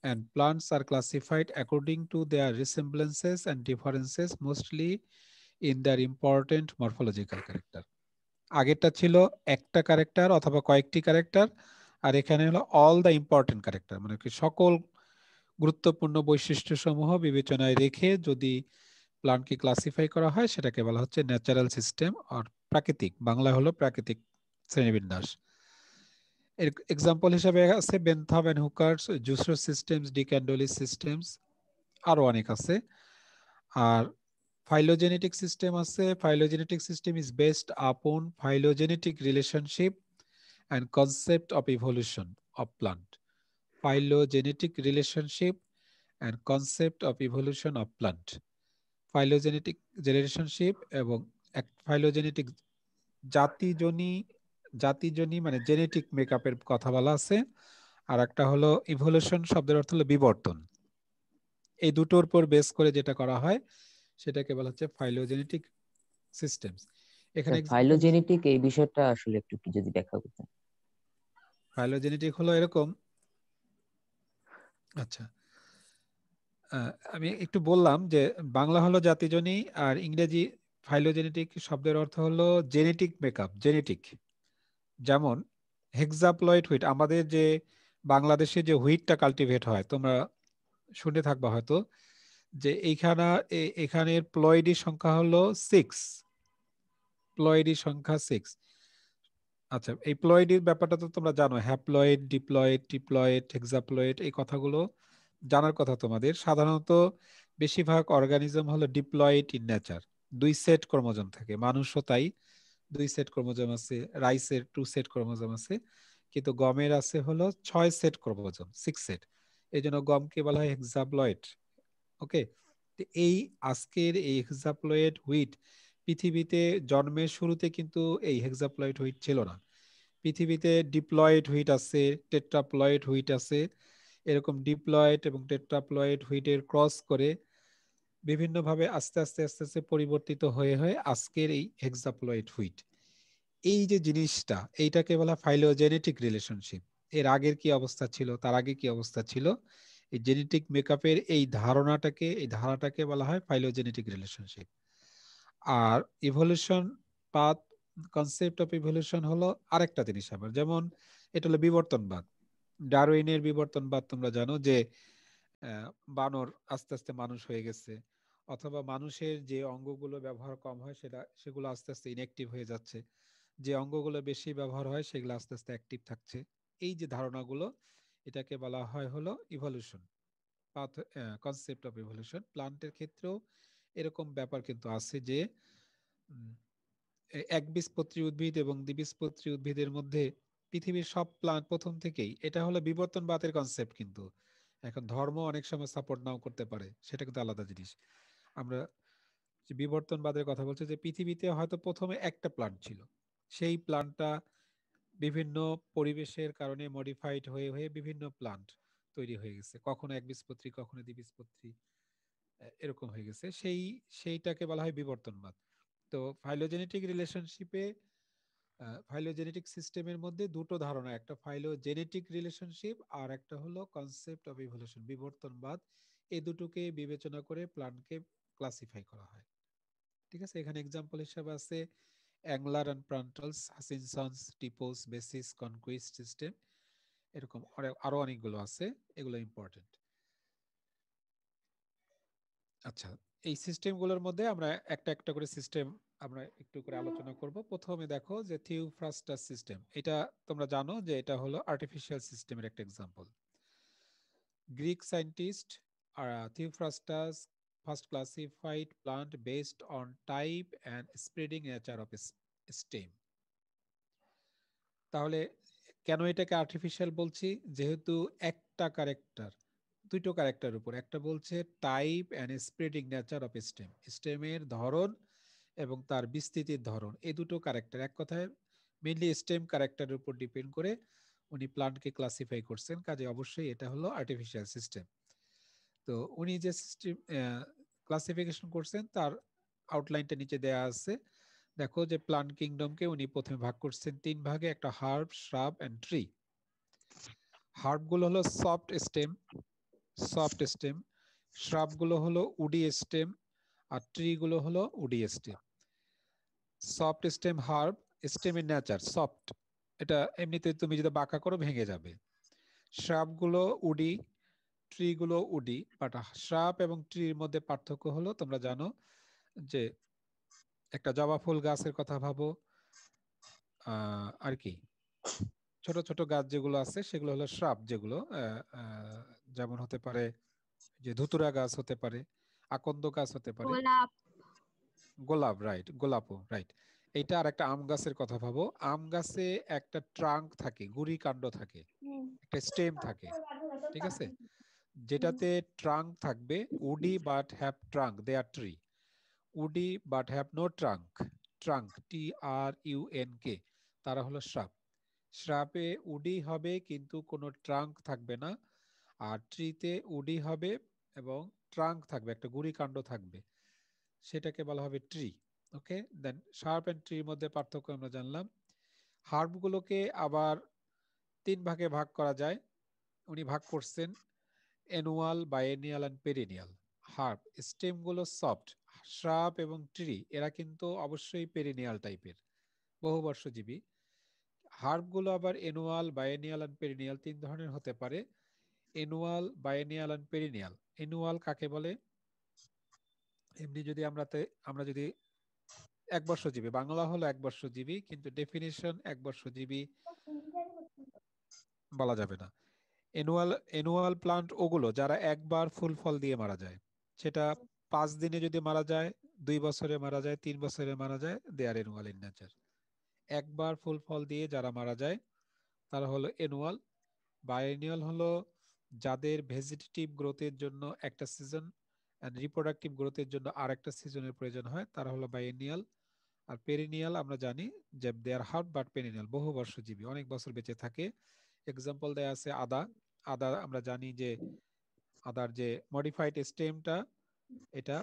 and plants are classified according to their resemblances and differences mostly in their important morphological character. আগেরটা ছিল একটা character অথবা কয়েকটি character আর এখানে হলো all the important character মানে কি সকল গুরুত্বপূর্ণ বৈশিষ্ট্য সমূহ বিবেচনায় রেখে যদি প্লান্টকে ক্লাসিফাই করা হয় সেটাকে বলা হচ্ছে ন্যাচারাল সিস্টেম আর প্রাকৃতিক বাংলা হলো প্রাকৃতিক শ্রেণীবিন্যাস এর এক্সাম্পল হিসেবে আছে বেনথাম অ্যান্ড হুকার্স জুসরো সিস্টেমস ডিক্যান্ডোলি সিস্টেমস আরও অনেক আছে আর ফাইলোজেনেটিক সিস্টেম আছে phylogenetic system is based upon phylogenetic relationship and concept of evolution of plant phylogenetic relationship and concept of evolution of plant phylogenetic relationship এবং phylogenetic জাতিজনি জাতিজনি মানে genetic মেকআপের কথা বলা আছে আর একটা হলো ইভলিউশন শব্দের অর্থ হলো বিবর্তন এই দুটোর উপর বেস করে যেটা করা হয় সেটাকে বলা হচ্ছে ফাইলোজেনেটিক সিস্টেমস এখানে ফাইলোজেনেটিক এই বিষয়টা আসলে একটু যদি ব্যাখ্যা করতেন ফাইলোজেনেটিক হলো এরকম আচ্ছা আমি একটু বললাম যে বাংলা হলো জাতিজনী আর ইংরেজি ফাইলোজেনেটিক শব্দের অর্থ হলো জেনেটিক মেকআপ জেনেটিক যেমন হেক্সাপ্লয়েড হুইট আমাদের যে বাংলাদেশে যে হুইটটা কাল্টিভেট হয় তোমরা শুনে থাকবা হয়তো যে এইখানা এখানের প্লয়েডির সংখ্যা হলো সিক্স প্লয়েডির সংখ্যা সিক্স আচ্ছা এই প্লয়েডির ব্যাপারটা তো তোমরা জানো হ্যাপ্লয়েড ডিপ্লয়েড টিপ্লয়েড হেক্সাপ্লয়েড এই কথাগুলো জানার কথা তোমাদের সাধারণত বেশিরভাগ অর্গানিজম হলো ডিপ্লয়েড ইন নেচার দুই সেট ক্রোমোজোম থাকে মানুষও তাই দুই সেট ক্রোমোজোম আছে রাইসের টু সেট ক্রোমোজোম আছে কিন্তু গমের আছে হলো ছয় সেট ক্রোমোজোম সিক্স সেট এই জন্য গমকে বলা হয় হেক্সাপ্লয়েড ওকে এই আজকের এই হেক্সাপ্লয়েড হুইট পৃথিবীতে জন্মের শুরুতে কিন্তু এই হেক্সাপ্লয়েড হুইট ছিল না পৃথিবীতে ডিপ্লয়েড হুইট আছে টেট্রাপ্লয়েড হুইট আছে এরকম ডিপ্লয়েড এবং টেট্রাপ্লয়েড হুইটের ক্রস করে বিভিন্নভাবে আস্তে আস্তে আস্তে আস্তে পরিবর্তিত হয়ে হয়ে আজকের এই হেক্সাপ্লয়েড হুইট এই যে জিনিসটা এইটাকে বলা ফাইলোজেনেটিক রিলেশনশিপ এর আগের কি অবস্থা ছিল তার আগে কি অবস্থা ছিল এই জেনেটিক মেকআপের এই ধারণাটাকে এই ধারাটাকে বলা হয় ফাইলোজেনেটিক রিলেশনশিপ আর evolution path concept of evolution হলো আরেকটা জিনিস আবার যেমন এটা হলো বিবর্তনবাদ ডারউইনের বিবর্তন বা তোমরা জানো যে বানর আস্তে আস্তে মানুষ হয়ে গেছে অথবা মানুষের যে অঙ্গগুলো ব্যবহার কম হয় সেটা সেগুলো আস্তে আস্তে ইনঅ্যাক্টিভ হয়ে যাচ্ছে যে অঙ্গগুলো বেশি ব্যবহার হয় সেগুলো আস্তে আস্তে অ্যাক্টিভ থাকছে এই যে ধারণাগুলো এটাকে বলা হয় হলো ইভলিউশন কনসেপ্ট অফ ইভলিউশন প্লান্টের ক্ষেত্রেও এরকম ব্যাপার কিন্তু আছে যে একবীজপত্রী উদ্ভিদ এবং দ্বিবীজপত্রী উদ্ভিদের মধ্যে পৃথিবীর সব প্ল্যান প্রথম থেকেই এটা হলো বিবর্তনবাদের কনসেপ্ট কিন্তু এখন ধর্ম অনেক সময় সাপোর্ট নাও করতে পারে সেটা কিন্তু আলাদা জিনিস আমরা বিবর্তনবাদের কথা বলছি যে পৃথিবীতে হয়তো প্রথমে একটা প্লান্ট ছিল সেই প্লান্টটা বিভিন্ন পরিবেশের কারণে মডিফাইড হয়ে হয়ে বিভিন্ন প্ল্যান্ট তৈরি হয়ে গেছে কখনো এক বীজপত্রী কখনো দ্বিবীজপত্রী এরকম হয়ে গেছে সেই সেইটাকে বলা হয় বিবর্তনবাদ তো ফাইলোজেনেটিক রিলেশনশিপে ফাইলোজেনেটিক সিস্টেমের মধ্যে দুটো ধারণা একটা ফাইলোজেনেটিক রিলেশনশিপ আর একটা হলো কনসেপ্ট অফ ইভলিউশন বিবর্তনবাদ এই দুটোকে বিবেচনা করে প্লান্টকে ক্লাসিফাই করা হয় ঠিক আছে এখানে এক্সাম্পল হিসাবে আছে Engler and Prantl's Hutchinson's Tippo's Bessey's Cronquist system এরকম আরো অনেকগুলো আছে এগুলো ইম্পর্টেন্ট আচ্ছা এই সিস্টেমগুলোর মধ্যে আমরা একটা একটা করে সিস্টেম আমরা একটু করে আলোচনা করব প্রথমে দেখো যে থিওফ্রাস্টাস সিস্টেম এটা তোমরা জানো যে এটা হলো আর্টিফিশিয়াল সিস্টেমের একটা example Greek scientist Theophrastus first classified plant based on type and spreading nature of stem তাহলে কেন এটাকে আর্টিফিশিয়াল বলছি যেহেতু একটা ক্যারেক্টার দুটো ক্যারেক্টার উপর একটা বলছে type and spreading nature of stem স্টেমের ধরন এবং তার বিস্তৃতির ধরন এই দুটো ক্যারেক্টার এক কথায় মেনলি স্টেম ক্যারেক্টারের উপর ডিপেন্ড করে উনি প্লান্টকে ক্লাসিফাই করছেন কাজে অবশ্যই এটা হলো আর্টিফিশিয়াল সিস্টেম তো উনি যে সিস্টেম ক্লাসিফিকেশন করছেন তার আউটলাইনটা নিচে দেয়া আছে দেখো যে প্লান্ট কিংডমকে উনি প্রথমে ভাগ করছেন তিন ভাগে একটা হার্ব শ্রাব অ্যান্ড ট্রি হার্বগুলো হলো সফট স্টেম সফট স্টেম শ্রাবগুলো হলো উডি স্টেম আর ট্রিগুলো হলো woody stem soft stem herb stem in nature soft এটা এমনিতে তুমি যদি বাঁকা করো ভেঙে যাবে শ্রাবগুলো উডি ট্রিগুলো উডি বাট শ্রাব এবং ট্রির মধ্যে পার্থক্য হলো তোমরা জানো যে একটা জবা ফুল গাছের কথা ভাবো আর কি ছোট ছোট গাছ যেগুলো আছে সেগুলো হলো শ্রাব যেগুলো যেমন হতে পারে যে ধুতুরা গাছ হতে পারে আকন্দ গাছ হতে পারে গোলাপ রাইট গোলাপও রাইট এটা আর একটা আম গাছের কথা ভাবো আম গাছে একটা ট্রাঙ্ক থাকে গুড়ি কাণ্ড থাকে একটা স্টেম থাকে ঠিক আছে যেটাতে ট্রাঙ্ক থাকবে woody but have trunk they are tree woody but have no trunk trunk T R U N K তারা হলো শ্রাপ শ্রাপে উডি হবে কিন্তু কোনো ট্রাঙ্ক থাকবে না আর ট্রিতে উডি হবে এবং ট্রাঙ্ক থাকবে একটা গুড়ি কাণ্ড থাকবে সেটাকে বলা হবে tree okay then shrub and ট্রির মধ্যে পার্থক্য আমরা জানলাম হার্বগুলোকে আবার তিন ভাগে ভাগ করা যায় উনি ভাগ করছেন annual biennial and perennial herb স্টেমগুলো সফট শ্রাপ এবং ট্রি এরা কিন্তু অবশ্যই পেরিনিয়াল টাইপের বহুবর্ষজীবী হার্বগুলো আবার অ্যানুয়াল বায়েনিয়াল অ্যান্ড পেরিনিয়াল তিন ধরনের হতে পারে annual biennial and perennial annual কাকে বলে এমনি যদি আমরা আমরা যদি এক বর্ষজীবী বাংলা হলো এক বর্ষজীবী কিন্তু ডেফিনিশন এক বর্ষজীবী বলা যাবে না এনুয়াল এনুয়াল প্লান্ট ওগুলো যারা একবার ফুল ফল দিয়ে মারা যায় সেটা পাঁচ দিনে যদি মারা যায় দুই বছরে মারা যায় তিন বছরে মারা যায় they are annual in nature একবার ফুল ফল দিয়ে যারা মারা যায় তারা হলো এনুয়াল বায়োনিয়াল হলো যাদের ভেজিটেটিভ গ্রোথের জন্য একটা সিজন অ্যান্ড রিপ্রোডাক্টিভ গ্রোথের জন্য আর একটা সিজনের প্রয়োজন হয় তারা হলো বাইনিয়াল আর পেরিনিয়াল আমরা জানি যে they are hard but perennial বহু বর্ষজীবী অনেক বছর বেঁচে থাকে এক্সাম্পল দেয়া আছে আদা আদা আমরা জানি যে আদার যে মডিফাইড স্টেমটা এটা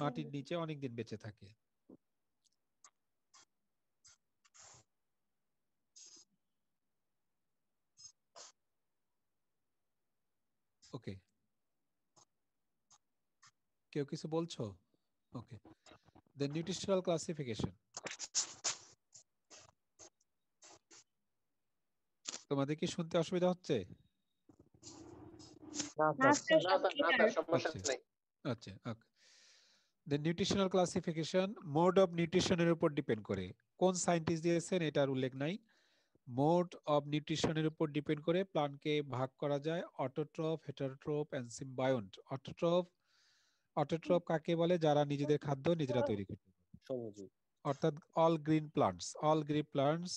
মাটির নিচে অনেক দিন বেঁচে থাকে ওকে কেউ কিছু বলছো ওকে দেন নিউট্রিশনাল ক্লাসিফিকেশন তোমাদের কি শুনতে অসুবিধা হচ্ছে নিউট্রিশনাল ক্লাসিফিকেশন মোড অফ নিউট্রিশনের উপর ডিপেন্ড করে কোন সায়েন্টিস্ট দিয়েছেন এটার উল্লেখ নাই মোড অব নিউট্রিশনের উপর ডিপেন্ড করে প্লান্টকে ভাগ করা যায় অটোট্রফ হেটারোট্রফ অ্যান্ড সিম্বায়ন্ট অটোট্রফ অটোট্রফ কাকে বলে যারা নিজেদের খাদ্য নিজেরা হ্যাঁ। তৈরি করতে পারে অর্থাৎ all green plants all green plants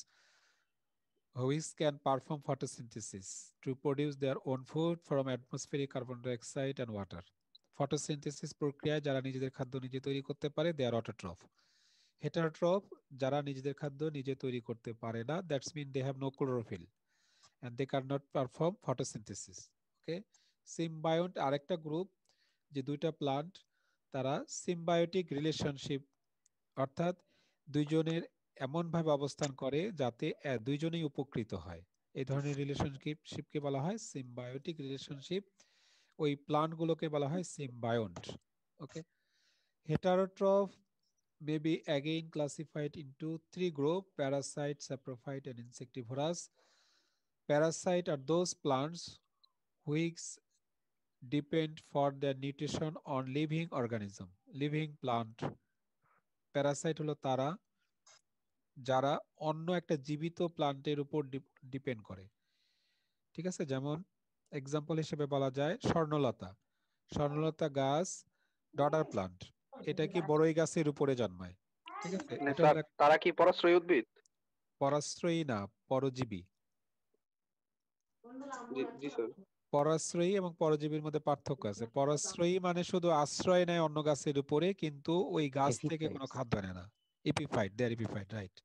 which can perform photosynthesis to produce their own food from atmospheric carbon dioxide and water photosynthesis প্রক্রিয়ায় যারা নিজেদের খাদ্য নিজে তৈরি করতে পারে দেয়ার আর অটোট্রফ হেটারট্রপ যারা নিজেদের খাদ্য নিজে তৈরি করতে পারে না that's mean they have no chlorophyll and they can not perform photosynthesis okay symbiont আরেকটা গ্রুপ যে দুইটা প্লান্ট তারা সিমবায়োটিক রিলেশনশিপ অর্থাৎ দুইজনের এমনভাবে অবস্থান করে যাতে দুইজনেই উপকৃত হয় এই ধরনের রিলেশনশিপকে বলা হয় সিমবায়োটিক রিলেশনশিপ ওই প্লান্টগুলোকে বলা হয় symbiont okay heterotroph may be again classified into three groups, parasite, saprophyte, and insectivorous. Parasite are those plants which depend for their nutrition on living organism, living plant. Parasite হলো তারা যারা অন্য একটা জীবিত প্লান্টের উপর ডিপেন্ড করে ঠিক আছে যেমন এক্সাম্পল হিসেবে বলা যায় স্বর্ণলতা স্বর্ণলতা গাছ ডডার প্লান্ট এটা কি বড়ই গাছের উপরে জন্মায় ঠিক আছে মানে তারা কি পরাশ্রয় উদ্ভিদ পরাশ্রয়ী না পরজীবী জি স্যার পরাশ্রয়ী এবং পরজীবীর মধ্যে পার্থক্য আছে পরাশ্রয়ী মানে শুধু আশ্রয় নেয় অন্য গাছের উপরে কিন্তু ওই গাছ থেকে কোনো খাদ্য নেয় না ইপিফাইট দেয়ার ইপিফাইট রাইট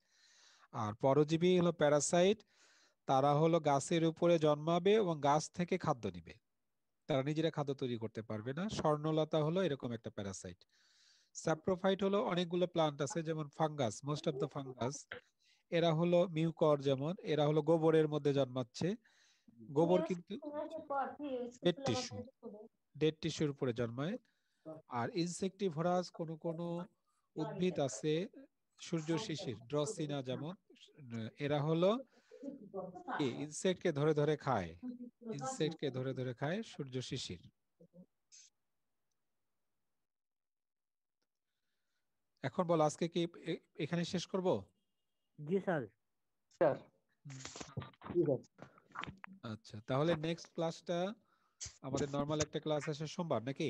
আর পরজীবী হলো প্যারাসাইট তারা হলো গাছের উপরে জন্মাবে এবং গাছ থেকে খাদ্য নিবে তারা নিজেরা খাদ্য তৈরি করতে পারবে না স্বর্ণলতা হলো এরকম একটা প্যারাসাইট স্যাপ্রোফাইট হলো অনেকগুলো প্লান্ট আছে যেমন fungus most of the fungus এরা হলো মিউকর যেমন এরা হলো গোবরের মধ্যে জন্মাচ্ছে গোবর কিন্তু ডেড টিস্যু ডেড টিস্যুর উপরে জন্মায় আচ্ছা। আর ইনসেক্টিভরাস কোন কোন উদ্ভিদ আছে সূর্য শিশির ড্রসিনা যেমন এরা হলো ইনসেক্টকে ধরে ধরে খায় ইনসেক্টকে ধরে ধরে খায় সূর্য শিশির এখন বল আজকে কি এখানে শেষ করব জি স্যার স্যার আচ্ছা তাহলে নেক্সট ক্লাসটা আমাদের নরমাল একটা ক্লাস আছে সোমবার নাকি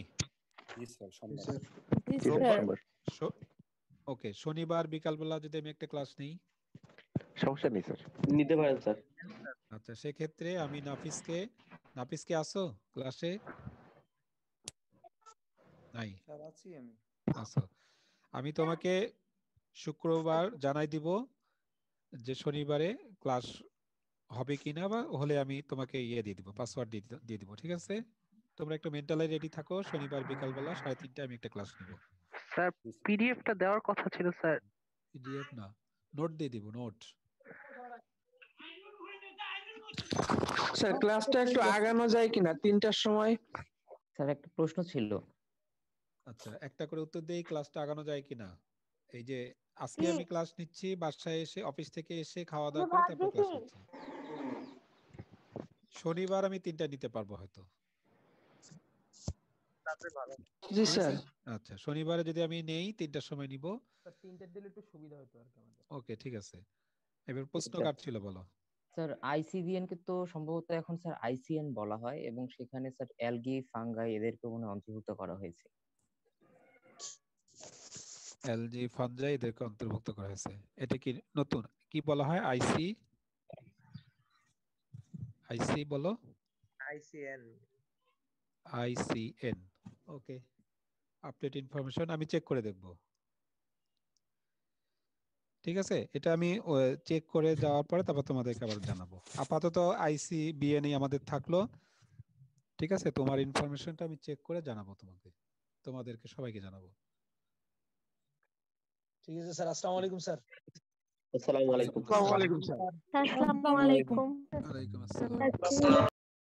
ওকে শনিবার বিকালবেলা যদি আমি একটা ক্লাস নেই সমস্যা নেই স্যার নিতে পারেন স্যার আচ্ছা সেক্ষেত্রে আমি নাফিসকে নাফিসকে আসো ক্লাসে নাই স্যার আছি আমি আচ্ছা আমি তোমাকে শুক্রবার জানাই দিব যে শনিবারে ক্লাস হবে কিনা বা হলে আমি তোমাকে ইয়ে দিয়ে দিব পাসওয়ার্ড দিয়ে দিব ঠিক আছে তোমরা একটু মেন্টালি রেডি থাকো শনিবার বিকালবেলা সাড়ে তিনটা আমি একটা ক্লাস নিব স্যার পিডিএফটা দেওয়ার কথা ছিল স্যার পিডিএফ না নোট দিয়ে দিব নোট স্যার ক্লাসটা একটু আগানো যায় কিনা তিনটার সময় স্যার একটা প্রশ্ন ছিল আচ্ছা একটা করে উত্তর দেই ক্লাসটা আগানো যায় কিনা এই যে আজকে আমি ক্লাস নিচ্ছি বাসায় এসে অফিস থেকে এসে খাওয়া দাওয়া করে তারপর ক্লাস নিচ্ছি শনিবার আমি তিনটা নিতে পারবো হয়তো জি স্যার আচ্ছা শনিবারে যদি আমি নেই তিনটার সময় নিব তিনটার দিলে একটু সুবিধা হতো আর কি আমাদের ওকে ঠিক আছে এবার প্রশ্ন কাট ছিল বলো স্যার আইসিবিএন কে তো সম্ভবত এখন স্যার আইসিএন বলা হয় এবং সেখানে স্যার অ্যালগি ফাঙ্গাই এদেরকে মনে অন্তর্ভুক্ত করা হয়েছে এলজি ফানজা এদেরকে অন্তর্ভুক্ত করা হয়েছে এটা কি নতুন কি বলা হয় আইসি আইসি বলো ICN ICN okay update information আমি চেক করে দেখব ঠিক আছে এটা আমি চেক করে যাওয়ার পরে তারপর তোমাদেরকে আবার জানাবো আপাতত আইসি বিএনএ আমাদের থাকলো ঠিক আছে তোমার ইনফরমেশনটা আমি চেক করে জানাবো তোমাকে তোমাদেরকে সবাইকে জানাবো ঠিক আছে স্যার আসসালামু আলাইকুম স্যার আসসালামু আলাইকুম আসসালামু আলাইকুম আসসালামু আলাইকুম